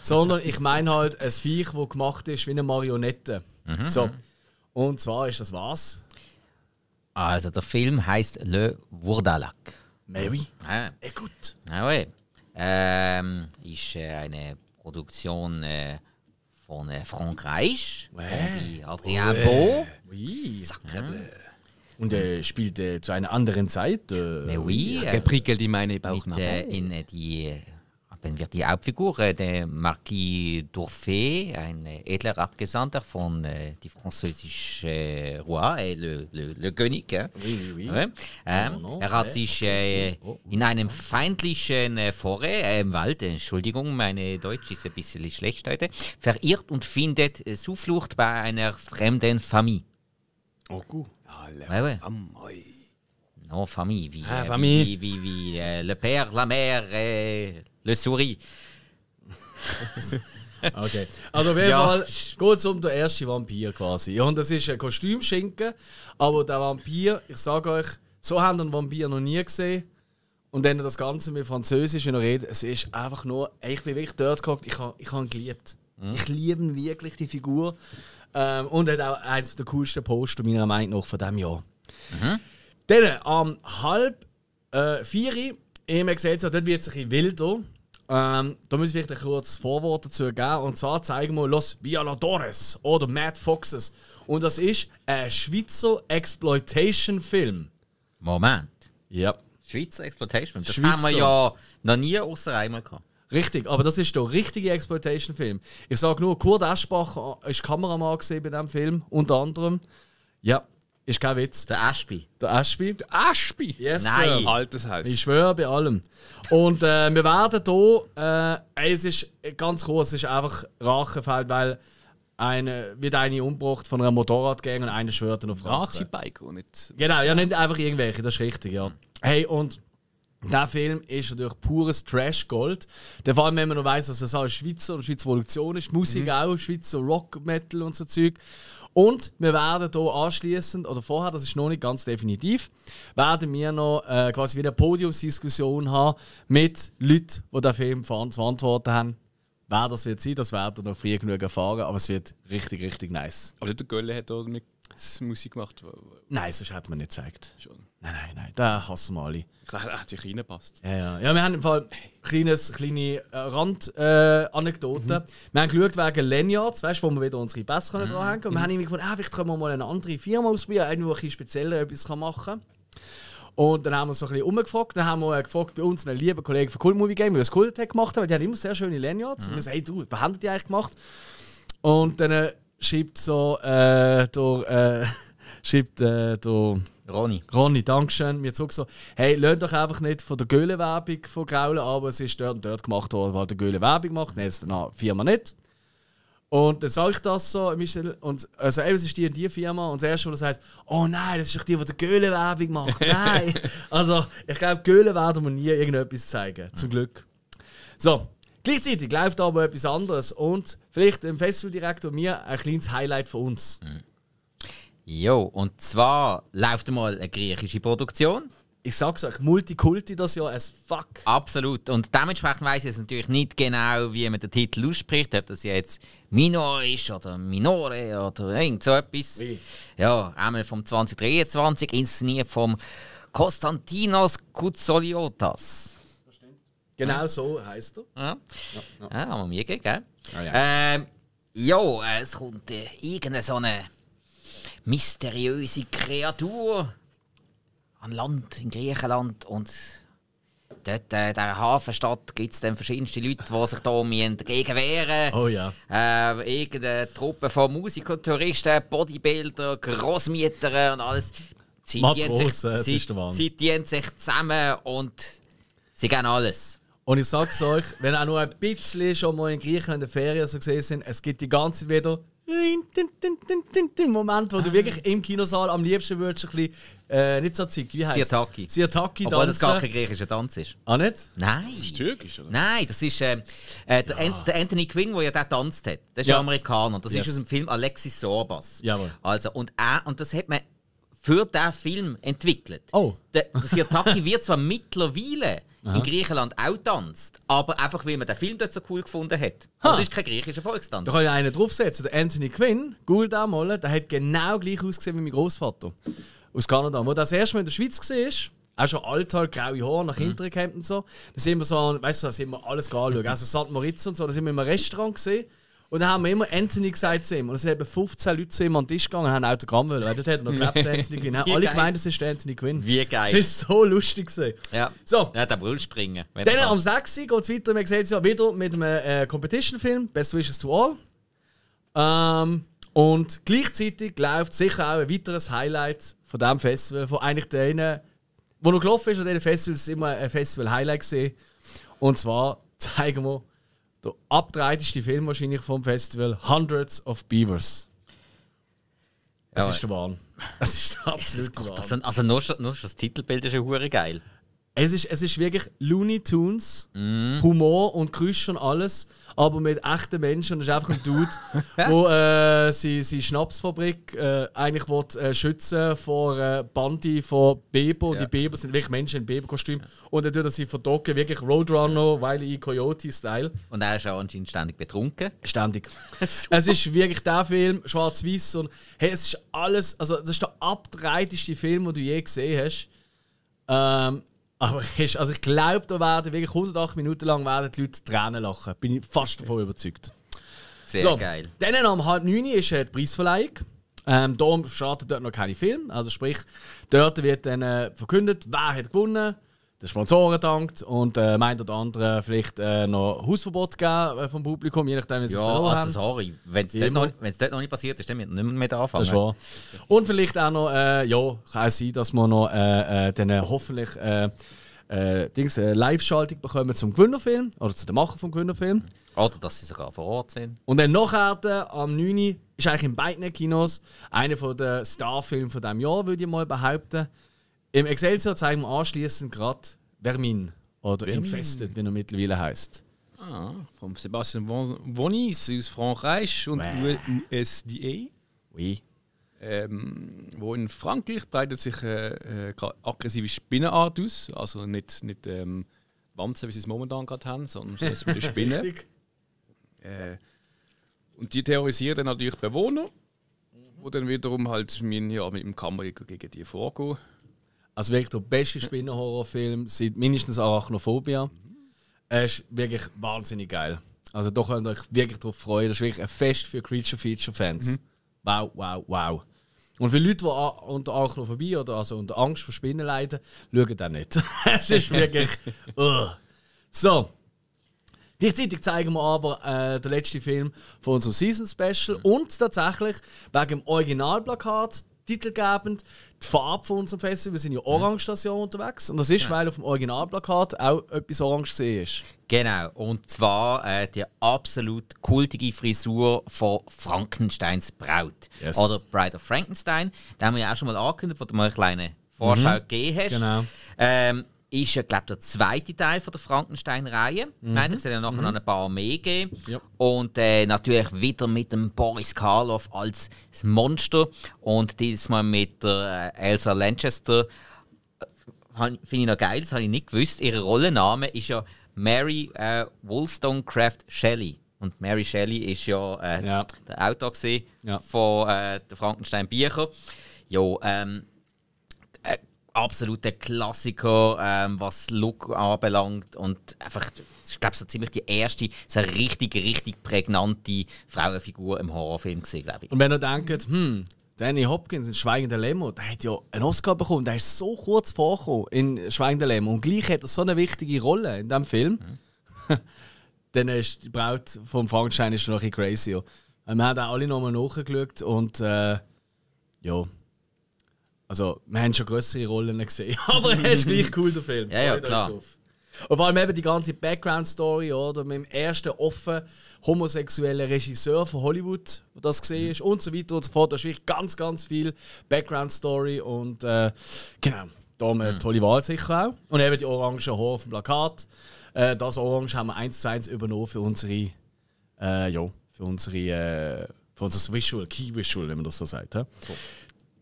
Sondern ich meine halt ein Viech, das gemacht ist wie eine Marionette. Mhm. So. Mhm. Und zwar ist das was? Also der Film heißt Le Wurdalak. Mais oui. Ah. Eh gut. Ah, oui. Ähm, ist äh, eine Produktion äh, von äh, Frankreich. Ouais. Adrien ouais. Beau. Oui. Sacre mhm. bleu. Und er spielte äh, zu einer anderen Zeit. Äh, oui, geprickelt äh, äh, ne? in meine Bauchnabel. in die haben wir die Hauptfigur, äh, der Marquis d'Orfay, ein edler Abgesandter von äh, die französischen äh, Roi, äh, le, le, le, König. Äh. Oui, oui, oui. Oh, ähm, no, no, er hat sich oh, oh, in oh, einem feindlichen Forêt, im Wald, Entschuldigung, meine Deutsch ist ein bisschen schlecht heute, verirrt und findet Zuflucht bei einer fremden Familie. Oh, gut ouais, ouais. famille. Non, famille. Vie, ah, euh, famille. Vie, vie, vie, euh, le père, la mère, et euh, le souris. Okay. Also wir jeden ja. geht es um den ersten Vampir quasi. Und das ist ein Kostümschinken, aber der Vampir, ich sage euch, so haben einen Vampir noch nie gesehen. Und dann das Ganze mit Französisch, wenn er redet, es ist einfach nur, ich bin wirklich dort gehockt, ich habe ihn geliebt. Mhm. Ich liebe wirklich die Figur. Ähm, und hat auch eines der coolsten Poster meiner Meinung nach von diesem Jahr. Mhm. Dann am um, halb äh, vier im Excelsior, dort wird es ein bisschen wilder. Ähm, da müssen wir vielleicht ein kurzes Vorwort dazu geben. Und zwar zeigen wir Los Violadores oder Mad Foxes. Und das ist ein Schweizer Exploitation-Film. Moment. Ja. Schweizer Exploitation-Film? Das Schweizer. haben wir ja noch nie außer einmal gehabt. Richtig, aber das ist der richtige Exploitation-Film. Ich sage nur, Kurt Aschbach war Kameramann bei diesem Film, unter anderem. Ja, ist kein Witz. Der Ashby. Der Ashby. Der Ashby? Yes, Nein. Sir. Altes Haus. Ich schwöre bei allem. Und äh, wir werden hier, äh, es ist ganz kurz, es ist einfach Rachefeld, weil eine, wird eine umgebracht von einem Motorradgang und einer schwört auf Rache. Nazi-Bike und nicht. Genau, ja, nicht einfach irgendwelche, das ist richtig, ja. Hey, und der Film ist natürlich pures Trash-Gold. Vor allem, wenn man noch weiss, dass es alles Schweizer und Schweizer Produktion ist, Musik mhm. auch, Schweizer Rock, Metal und so Zeug. Und wir werden hier anschließend oder vorher, das ist noch nicht ganz definitiv, werden wir noch äh, quasi wieder eine Podiumsdiskussion haben mit Leuten, die den Film ver verantworten haben. Wer das wird sein, das werden wir noch früh genug erfahren, aber es wird richtig, richtig nice. Aber nicht der Gölle hat auch mit Musik gemacht? Nein, sonst hätte man nicht gezeigt. Schon. Nein, nein, nein, da hassen wir alle. Klar, hat sich reinpasst. Ja, ja. ja, wir haben im Fall eine kleine Randanekdote. Äh, äh mhm. Wir haben geschaut wegen Lanyards, weißt, wo wir wieder unsere Bässe mhm. dranhängen können. Und wir haben irgendwie gefunden, ah, vielleicht können wir mal eine andere Firma ausprobieren, eine, die ein bisschen spezieller etwas machen kann. Und dann haben wir uns so ein bisschen umgefragt. Dann haben wir gefragt bei uns einen lieben Kollegen von Cool Movie Game, wie wir das Cool Tech gemacht haben, die haben immer sehr schöne Lanyards. Mhm. Und wir haben gesagt, hey, du, was haben die eigentlich gemacht? Und dann äh, schreibt so, äh, der, äh, schreibt, äh, der, Ronny. Ronny, Dankeschön. Mir zurück so, hey, lernt doch einfach nicht von der Gülle-Werbung von Graulen, aber es ist dort und dort gemacht worden, weil der Gülle Werbung macht. Nein, ist eine Firma nicht. Und dann sage ich das so, Michel, und, also eben, es ist die und die Firma, und das erste, wo er sagt, oh nein, das ist doch die, die die Göhle-Werbung macht, nein. also, ich glaube, Göhle werden wir nie irgendetwas zeigen, zum Glück. So, gleichzeitig läuft aber etwas anderes und vielleicht im Festivaldirektor mir ein kleines Highlight von uns. Mhm. Jo, und zwar läuft mal eine griechische Produktion. Ich sag's euch, Multikulti das Jahr as fuck. Absolut. Und dementsprechend weiß ich jetzt natürlich nicht genau, wie man den Titel ausspricht, ob das jetzt Minor ist oder Minore oder irgend so etwas. Wie? Ja, einmal vom 2023 inszeniert vom Konstantinos Kutsoliotas. Genau ja. so heißt er. Ja, ja, ja. ja haben wir mir gegeben. Oh, ja. Ähm, jo, es kommt äh, irgendeine so eine mysteriöse Kreatur an Land in Griechenland und dort äh, in dieser Hafenstadt gibt es dann verschiedenste Leute, die sich da dagegen wehren. Oh ja. Äh, irgendeine Truppe von Musikern, Touristen, Bodybuilder, Grossmieter und alles. Sie Matrosen, sich, sie, das sie dienen sich zusammen und sie gehen alles. Und ich sag's euch, wenn auch nur ein bisschen schon mal in Griechenland in den Ferien so gesehen sind, es gibt die ganze Zeit wieder Moment, wo du wirklich ah. im Kinosaal am liebsten würdest, ein bisschen, äh, nicht so zick, wie heißt Siataki. Siataki Obwohl das gar kein griechischer Tanz ist. Ah, nicht? Nein. Das ist türkisch, oder? Nein, das ist äh, äh, der, ja. der, Anthony Quinn, der ja den tanzt hat. Das ist ja. ein Amerikaner. Das yes. ist aus dem Film Alexis Sorbas. Jawohl. Also, und, er, und das hat man für diesen Film entwickelt. Oh. Der, der Siataki wird zwar mittlerweile Aha. in Griechenland auch tanzt. Aber einfach, weil man den Film dort so cool gefunden hat. Ha. Das ist kein griechischer Volkstanz. Da kann ich einen draufsetzen. Der Anthony Quinn, Google da mal, der hat genau gleich ausgesehen wie mein Großvater aus Kanada. Wo er das erste Mal in der Schweiz war, auch schon alt, graue Haare nach mhm. hinten mhm. und so. Da sind wir so, weißt du, da sind wir alles anschauen. Also St. Moritz und so, da sind wir im Restaurant gesehen. Und dann haben wir immer Anthony gesagt zu ihm. Und es sind eben 15 Leute zu ihm an den Tisch gegangen und haben Autogramm wollen. Weil dort hat er noch gelebt, Anthony Quinn. Haben alle geil. gemeint, das ist der Anthony Quinn. Wie geil. Das war so lustig. Gewesen. Ja. So. Er hat am springen. Dann am 6. geht es weiter. Wir sehen es ja wieder mit einem äh, Competition-Film. Best Wishes to All. Ähm, und gleichzeitig läuft sicher auch ein weiteres Highlight von diesem Festival. Von eigentlich denen, wo noch gelaufen ist an diesen Festivals, ist immer ein Festival-Highlight gesehen. Und zwar zeigen wir der abtreiteste Film wahrscheinlich vom Festival, Hundreds of Beavers. Das ja, ist der Wahn. Das ist der absolute Wahn. also, noch schon, noch schon das Titelbild ist ja hure geil. Es ist, es ist wirklich Looney Tunes, mm. Humor und Krüsch und alles, aber mit echten Menschen. Das ist einfach ein Dude, der äh, seine, seine Schnapsfabrik äh, eigentlich will, äh, schützen vor äh, Bandi von Bebo. Ja. Die Bebo sind wirklich Menschen in Bebo-Kostüm. Ja. Und dann tut er sie verdocken, wirklich Roadrunner, ja. Wiley E. Coyote-Style. Und er ist auch anscheinend ständig betrunken. Ständig. es ist wirklich der Film, schwarz-weiß und hey, es ist alles, also das ist der abtreiteste Film, den du je gesehen hast. Ähm, aber ist, also ich glaube, da werden wirklich 108 Minuten lang werden die Leute Tränen lachen. Bin ich fast davon überzeugt. Sehr so, geil. Dann um halb neun ist äh, die Preisverleihung. Ähm, darum starten dort noch keine Film. Also sprich, dort wird dann äh, verkündet, wer hat gewonnen den Sponsoren dankt und äh, meint oder andere vielleicht äh, noch Hausverbot geben äh, vom Publikum, je nachdem, wie sie Ja, also sorry, wenn es dort, noch, dort noch nicht passiert ist, dann wird nicht mehr anfangen. Das ist wahr. Und vielleicht auch noch, äh, ja, kann sein, dass wir noch äh, äh dann äh, hoffentlich Dings, eine Live-Schaltung bekommen zum Gewinnerfilm oder zu den Machern vom Gewinnerfilm. Oder dass sie sogar vor Ort sind. Und dann nachher am 9. ist eigentlich in beiden Kinos einer der Starfilme von diesem Jahr, würde ich mal behaupten. Im Excelsior zeigen wir anschließend gerade Vermin oder Vermin. Infested, wie er mittlerweile heißt. Ah, von Sebastian Vonis aus Frankreich und ouais. USDA. Oui. Ähm, wo in Frankreich breitet sich eine äh, äh aggressive Spinnenart aus. Also nicht, nicht ähm, Wanzen, wie sie es momentan gerade haben, sondern es mit den Spinnen. äh, und die terrorisieren dann natürlich Bewohner, wo dann wiederum halt mein, ja, mit dem Kammer gegen die vorgehen. Also wirklich der beste Spinnenhorrorfilm seit mindestens Arachnophobia. Er ist wirklich wahnsinnig geil. Also da könnt ihr euch wirklich drauf freuen. Das ist wirklich ein Fest für Creature Feature Fans. Mhm. Wow, wow, wow. Und für Leute, die unter Arachnophobie oder also unter Angst vor Spinnen leiden, schauen auch nicht. es ist wirklich. uh. So. Gleichzeitig zeigen wir aber äh, den letzten Film von unserem Season Special mhm. und tatsächlich wegen dem Originalplakat titelgebend die Farbe von unserem Festival, wir sind ja Orange Station unterwegs. Und das ist, genau. weil auf dem Originalplakat auch etwas Orange gesehen ist. Genau, und zwar äh, die absolut kultige Frisur von Frankensteins Braut. Yes. Oder Bride of Frankenstein. Da haben wir ja auch schon mal angekündigt, wo du mal eine kleine Vorschau mhm. gegeben hast. Genau. Ähm, ist ja, glaube der zweite Teil von der Frankenstein-Reihe. Mhm. Nein, es ja nachher mhm. noch ein paar mehr geben. Ja. Und äh, natürlich wieder mit dem Boris Karloff als Monster und diesmal mit der äh, Elsa Lanchester. Äh, finde ich noch geil, das habe ich nicht gewusst. Ihr Rollenname ist ja Mary äh, Wollstonecraft Shelley. Und Mary Shelley ist ja, äh, ja. der Autor ja. von äh, der Frankenstein-Bücher. Ja, ähm, absoluter Klassiker, ähm, was Look anbelangt und einfach, ich glaube, so ziemlich die erste, so richtig, richtig prägnante Frauenfigur im Horrorfilm gesehen, glaube ich. Und wenn ihr denkt, hm, Danny Hopkins in Schweigender Lemo, der hat ja einen Oscar bekommen, der ist so kurz vorgekommen in Schweigender Lemo und gleich hat er so eine wichtige Rolle in diesem Film. Mhm. Dann ist die Braut von Frankenstein ist noch ein bisschen crazier. Ähm, wir haben auch alle nochmal nachgeschaut und äh, ja, also, wir haben schon größere Rollen gesehen, aber er ist gleich cool, der Film. Ja, ja, klar. Und vor allem eben die ganze Background-Story, oder? Mit dem ersten offen homosexuellen Regisseur von Hollywood, der das gesehen mhm. ist, mhm. und so weiter und so fort. Da ist wirklich ganz, ganz viel Background-Story und äh, genau, da haben wir eine mhm. tolle Wahl sicher auch. Und eben die orangen Haare auf dem Plakat. Äh, das Orange haben wir eins zu eins übernommen für unsere, äh, ja, für unsere, äh, für unser Visual, Key Visual, wenn man das so sagt. Ja? So.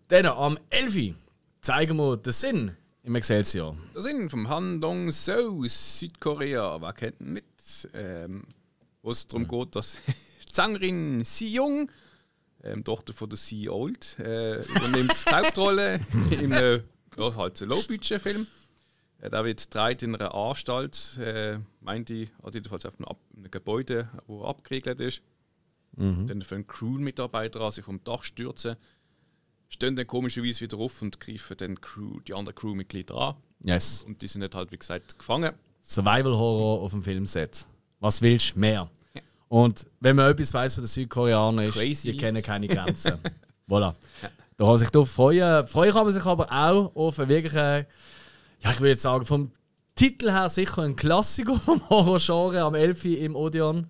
Dann am 11. zeigen wir den Sinn im Excelsior. Der Sinn vom Han Dong Seo, Südkorea, wer kennt ihn nicht? Ähm, Wo es darum geht, dass Zangrin Si-Jung, ähm, Tochter von der Si-Old, äh, übernimmt die Hauptrolle im äh, ja, halt Low-Budget-Film. Äh, der wird dreht in einer Anstalt, äh, meint die, also jedenfalls auf einem, Ab einem Gebäude, wo er abgeriegelt ist. Mhm. Dann für einen Crew-Mitarbeiter an sich vom Dach stürzen stehen dann komischerweise wieder auf und greifen dann Crew, die anderen Crewmitglieder an. Yes. Und die sind dann halt, halt, wie gesagt, gefangen. Survival-Horror auf dem Filmset. Was willst du mehr? Ja. Und wenn man etwas weiss, von den Südkoreanern ist, Crazy. die kennen keine Grenzen. voilà. Da kann man sich darauf freuen. Freuen kann man sich aber auch auf einen wirklichen, äh, ja, ich würde jetzt sagen, vom Titel her sicher ein Klassiker vom Horror-Genre am 11. im Odeon.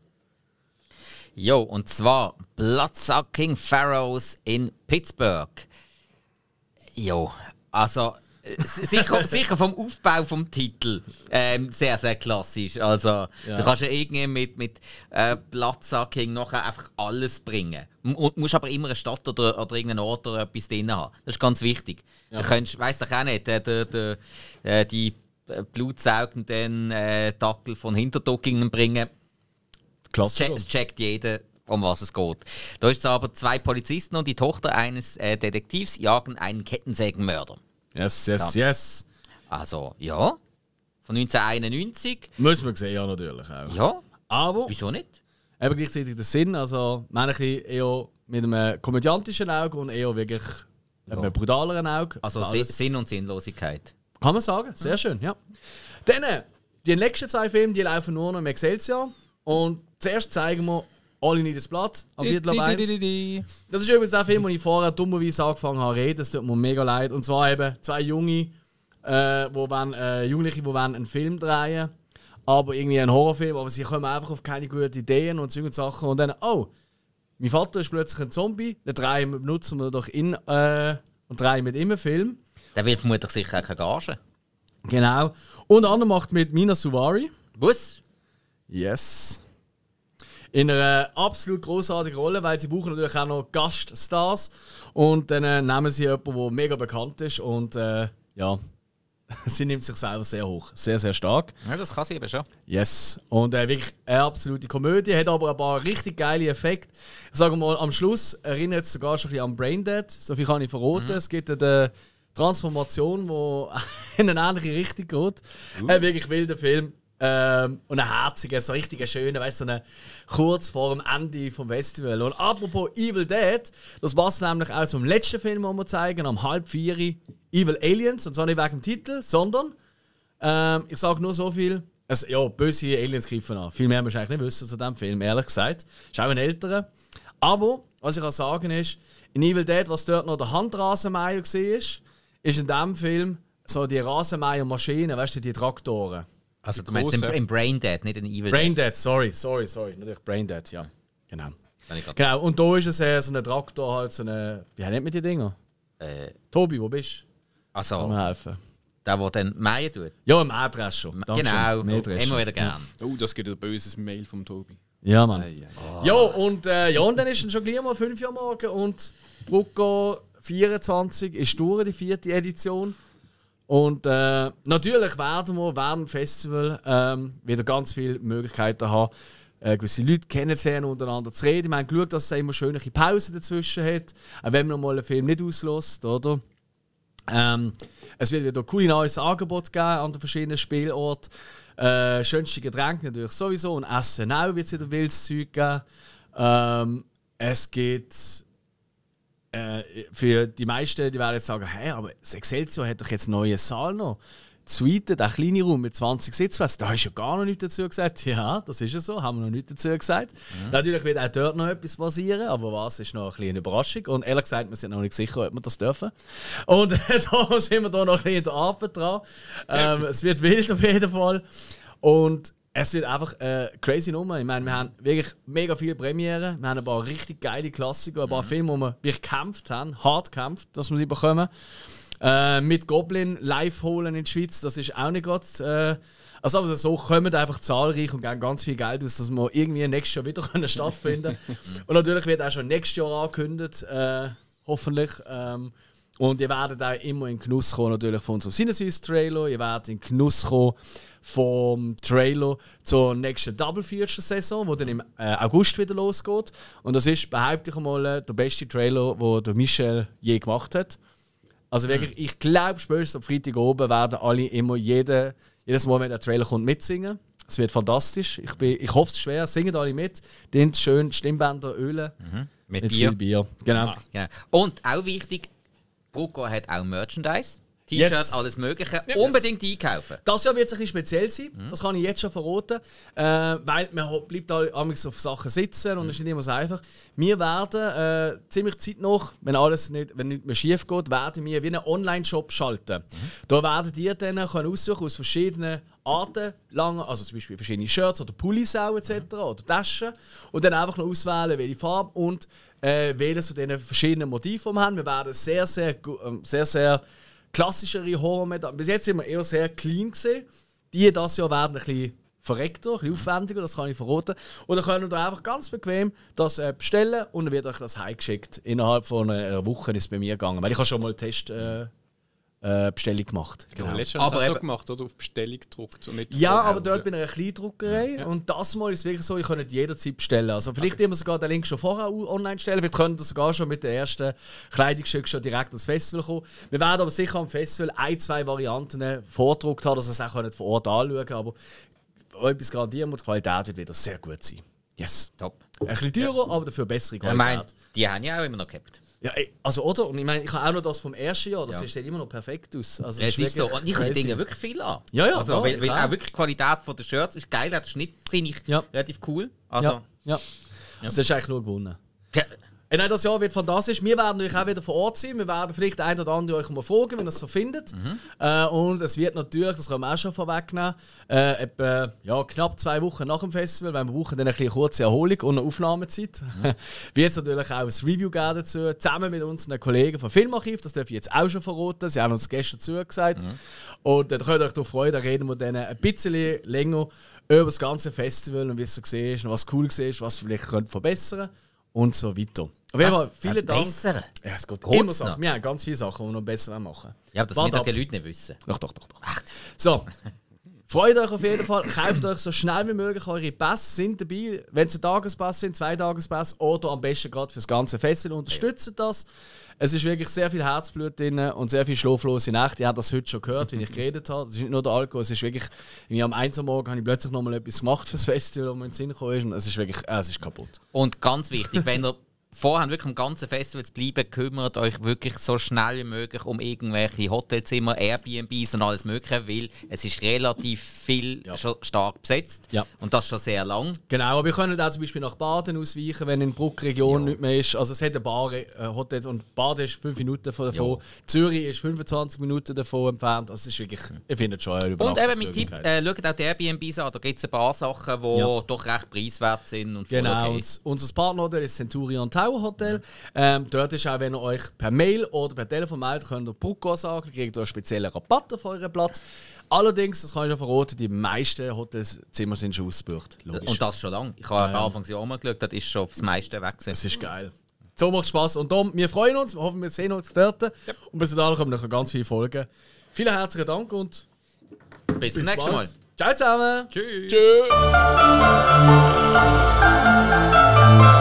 Jo, und zwar Bloodsucking Pharaohs in Pittsburgh. Ja, also äh, sicher, sicher vom Aufbau vom Titel ähm, sehr, sehr klassisch. Also ja. da kannst ja irgendwie mit, mit äh, Platzsacking nachher einfach alles bringen. Du musst aber immer eine Stadt oder, oder irgendeinen Ort oder etwas drin haben. Das ist ganz wichtig. Ja. Du kannst, weißt doch auch nicht, der, der, der, äh, die äh, blutsaugenden äh, Dackel von Hinterdockingen bringen. Klasse. Das checkt jeder um was es geht. Da ist es aber zwei Polizisten und die Tochter eines äh, Detektivs jagen einen Kettensägenmörder. Yes, yes, ja. yes. Also, ja. Von 1991. Muss man sehen, ja, natürlich. Auch. Ja. Aber. Wieso nicht? Eben gleichzeitig der Sinn. Also, manchmal eher mit einem komödiantischen Auge und eher wirklich ja. einem brutaleren Auge. Also, alles. Sinn und Sinnlosigkeit. Kann man sagen, sehr mhm. schön, ja. Dann, äh, die nächsten zwei Filme, die laufen nur noch, im sieht Und zuerst zeigen wir All in Need Blatt, Blood am Viertel ab eins. Das ist übrigens der Film, wo ich vorher dummerweise angefangen habe zu reden. Das tut mir mega leid. Und zwar eben zwei Junge, äh, wo wollen, äh, Jugendliche, die einen Film drehen aber irgendwie einen Horrorfilm, aber sie kommen einfach auf keine guten Ideen und solche Sachen. Und dann, oh, mein Vater ist plötzlich ein Zombie, dann drehen wir, benutzen wir doch ihn äh, und drehen mit ihm einen Film. Der will vermutlich sicher auch keine Gage. Genau. Und Anna macht mit Mina Suvari. Was? Yes in einer absolut großartigen Rolle, weil sie brauchen natürlich auch noch Gaststars und dann äh, nehmen sie jemanden, der mega bekannt ist und äh, ja, sie nimmt sich selber sehr hoch, sehr, sehr stark. Ja, das kann sie eben schon. Yes. Und äh, wirklich eine absolute Komödie, hat aber ein paar richtig geile Effekte. Ich sage mal, am Schluss erinnert es sogar schon ein bisschen an Braindead, so viel kann ich verraten. Mhm. Es gibt eine Transformation, die in eine ähnliche Richtung geht. Uh. Ein wirklich wilder Film. Ähm, und einen herzigen, so richtig schönen, weißt du, so kurz vor dem Ende vom Festival. Und apropos Evil Dead, das passt nämlich auch zum letzten Film, den wir zeigen, am halb vier Evil Aliens. Und zwar nicht wegen dem Titel, sondern ähm, ich sage nur so viel. Also, ja, böse Aliens greifen an. Viel mehr muss ich eigentlich nicht wissen zu diesem Film, ehrlich gesagt. Ist auch ein älterer. Aber, was ich auch sagen kann, ist, in Evil Dead, was dort noch der Handrasenmeier war, ist in diesem Film so die rasenmeier maschine weißt du, die Traktoren also du meinst im Brain Braindead, nicht in Evil Braindead, sorry, sorry, sorry. Natürlich Brain Braindead, ja. Genau. Genau, und da ist es äh, so ein Traktor, halt so eine. Wie nennt man die Dinger? Äh. Tobi, wo bist du? Also. Kann mir helfen. Der, der dann Meier tut? Ja, im Mähdrescher. Genau, oh, immer wieder gern. Oh, das gibt ein böses Mail vom Tobi. Ja, Mann. Ei, ei. Oh. Ja, und, äh, ja, und dann ist es schon gleich mal 5 Uhr morgen und Brucko 24 ist durch, die vierte Edition. Und äh, natürlich werden wir während dem Festival ähm, wieder ganz viele Möglichkeiten haben, äh, gewisse Leute kennenzulernen, und untereinander zu reden. Ich haben Glück, dass es immer schöne Pausen dazwischen hat, auch wenn man mal einen Film nicht auslässt, oder? Ähm, es wird wieder ein cooles neues Angebot geben an den verschiedenen Spielorten. Äh, schönste Getränke natürlich sowieso und Essen auch wird es wieder wildes Zeug geben. Ähm, es gibt äh, für die meisten, die werden jetzt sagen, hey, aber das Excelsior hat doch jetzt einen neuen Saal noch. Suite, der kleine Raum mit 20 Sitzplätzen, da hast du ja gar noch nichts dazu gesagt. Ja, das ist ja so, haben wir noch nichts dazu gesagt. Ja. Natürlich wird auch dort noch etwas passieren, aber was ist noch ein bisschen Überraschung. Und ehrlich gesagt, wir sind noch nicht sicher, ob wir das dürfen. Und äh, da sind wir da noch ein bisschen in der Arbeit dran. Ähm, es wird wild auf jeden Fall. Und es wird einfach eine äh, crazy Nummer. Ich meine, wir haben wirklich mega viele Premieren. Wir haben ein paar richtig geile Klassiker, ein paar mhm. Filme, wo wir wirklich gekämpft haben, hart gekämpft, dass wir die bekommen. Äh, mit Goblin live holen in der Schweiz, das ist auch nicht gerade. Äh, also, aber also, so kommen einfach zahlreich und geben ganz viel Geld aus, dass wir irgendwie nächstes Jahr wieder können stattfinden Und natürlich wird auch schon nächstes Jahr angekündigt, äh, hoffentlich. Ähm, und ihr werdet auch immer in Genuss kommen natürlich von unserem Sinneswiss-Trailer, ihr werdet in Genuss kommen vom Trailer zur nächsten double feature saison die dann im äh, August wieder losgeht. Und das ist, behaupte ich mal, äh, der beste Trailer, den der Michel je gemacht hat. Also wirklich, mhm. ich glaube, spätestens am Freitag oben werden alle immer jeden, jedes Mal, wenn der Trailer kommt, mitsingen. Es wird fantastisch. Ich, bin, ich hoffe es schwer. Singen alle mit. Dann schön Stimmbänder ölen. Mhm. Mit, mit Bier. Viel Bier. Genau. Ja, genau. genau. Und auch wichtig, Bruco hat auch Merchandise. T-Shirt, yes. alles Mögliche. Ja, Unbedingt yes. einkaufen. Das Jahr wird es ein bisschen speziell sein. Mhm. Das kann ich jetzt schon verraten. Äh, weil man bleibt allmählich halt auf Sachen sitzen und mhm. es ist nicht immer so einfach. Wir werden äh, ziemlich zeitnah, wenn alles nicht, wenn nicht mehr schief geht, werden wir wie einen Online-Shop schalten. Mhm. Da werdet ihr dann können aussuchen aus verschiedenen Arten, lange, also zum Beispiel verschiedene Shirts oder Pullis auch etc. Mhm. oder Taschen. Und dann einfach noch auswählen, welche Farbe und äh, welches von diesen verschiedenen Motiven wir haben. Wir werden sehr, sehr, ähm, sehr, sehr, klassischere Horror-Methoden. Bis jetzt sind wir eher sehr clean gesehen. Die das Jahr werden ein bisschen verreckter, ein bisschen mhm. aufwendiger, das kann ich verraten. Und dann können ihr einfach ganz bequem das äh, bestellen und dann wird euch das heimgeschickt. Innerhalb von einer Woche ist es bei mir gegangen. Weil ich habe schon mal Test, äh, äh, Bestellung gemacht. Genau. genau. Letztes Jahr aber hast du so gemacht, oder? Auf Bestellung gedruckt und nicht Ja, aber dort bin ich eine Kleindruckerei ja. und das Mal ist es wirklich so, ich könnte jederzeit bestellen. Also vielleicht okay. immer sogar den Link schon vorher online stellen, wir könnten sogar schon mit den ersten Kleidungsstücken schon direkt ans Festival kommen. Wir werden aber sicher am Festival ein, zwei Varianten vordruckt haben, dass wir es auch können vor Ort anschauen können, aber etwas garantieren und die Qualität wird wieder sehr gut sein. Yes. Top. Ein bisschen teurer, ja. aber dafür bessere Qualität. Ich meine, die haben ja auch immer noch gehabt. Ja, also oder? Und ich meine, ich habe auch noch das vom ersten Jahr, das ja. sieht immer noch perfekt aus. Also, es ist, so, und ich habe die Dinge wirklich viel an. Ja, ja, also, klar, weil, weil auch wirklich die Qualität von der Shirts ist geil, der Schnitt finde ich ja. relativ cool. Also, ja, ja. Also, das ist eigentlich nur gewonnen. Äh, das Jahr wird fantastisch. Wir werden euch auch wieder vor Ort sein. Wir werden vielleicht ein oder andere euch mal fragen, wenn ihr es so findet. Mhm. Äh, und es wird natürlich, das können wir auch schon vorwegnehmen, äh, etwa, ja, knapp zwei Wochen nach dem Festival, weil wir brauchen dann eine kurze Erholung und eine Aufnahmezeit, mhm. wird es natürlich auch ein Review geben dazu, zusammen mit unseren Kollegen vom Filmarchiv. Das darf ich jetzt auch schon verraten. Sie haben uns gestern zugesagt. Mhm. Und dann könnt ihr euch darauf freuen, da reden wir dann ein bisschen länger über das ganze Festival und wie es so war, was cool war, was vielleicht verbessern könnt und so weiter. Auf jeden Fall, vielen Dank. Bessere? Ja, es geht Kurz immer Sachen. Wir haben ganz viele Sachen, die wir noch besser machen Ja, aber das müssen die Leute nicht wissen. Doch, doch, doch. doch. Ach. So. Freut euch auf jeden Fall, kauft euch so schnell wie möglich eure Pässe, sind dabei, wenn es ein Tagespass sind, zwei Tagespass oder am besten gerade für das ganze Festival, unterstützt das. Es ist wirklich sehr viel Herzblut drin und sehr viel schlaflose Nächte. Ihr habt das heute schon gehört, wenn ich mhm. geredet habe. Es ist nicht nur der Alkohol, es ist wirklich, wie am 1. Morgen habe ich plötzlich nochmal etwas gemacht fürs Festival, wo mir in den Sinn gekommen ist. Und es ist wirklich, äh, es ist kaputt. Und ganz wichtig, wenn ihr vorher wirklich am ganzen Festival zu bleiben, kümmert euch wirklich so schnell wie möglich um irgendwelche Hotelzimmer, Airbnbs und alles Mögliche, weil es ist relativ viel ja. schon stark besetzt ja. und das schon sehr lang. Genau, aber wir können auch zum Beispiel nach Baden ausweichen, wenn in Bruckregion ja. nicht mehr ist. Also es hat ein paar äh, Hotels und Baden ist 5 Minuten davon, ja. Zürich ist 25 Minuten davon entfernt. Also es ist wirklich, ich finde es schon eine Und eben mit Tipp, äh, schaut auch die Airbnbs an, da gibt es ein paar Sachen, die doch recht preiswert sind. Und genau, okay. unser Partnerhotel ist Centurion Tower Bauer Hotel. Ähm, dort ist auch, wenn ihr euch per Mail oder per Telefon meldet, könnt ihr Bruco sagen, kriegt ihr einen speziellen Rabatt auf euren Platz. Allerdings, das kann ich schon verraten, die meisten Hotelzimmer sind schon ausgebucht. Logisch. Und das schon lange. Ich habe ja. am Anfang auch mal geschaut, das ist schon das meiste weg. Gewesen. Das ist geil. So macht Spaß Und darum, wir freuen uns, wir hoffen, wir sehen uns dort. Yep. Und bis dahin kommen noch ganz viele Folgen. Vielen herzlichen Dank und bis zum nächsten Mal. Ciao zusammen. Tschüss. Tschüss.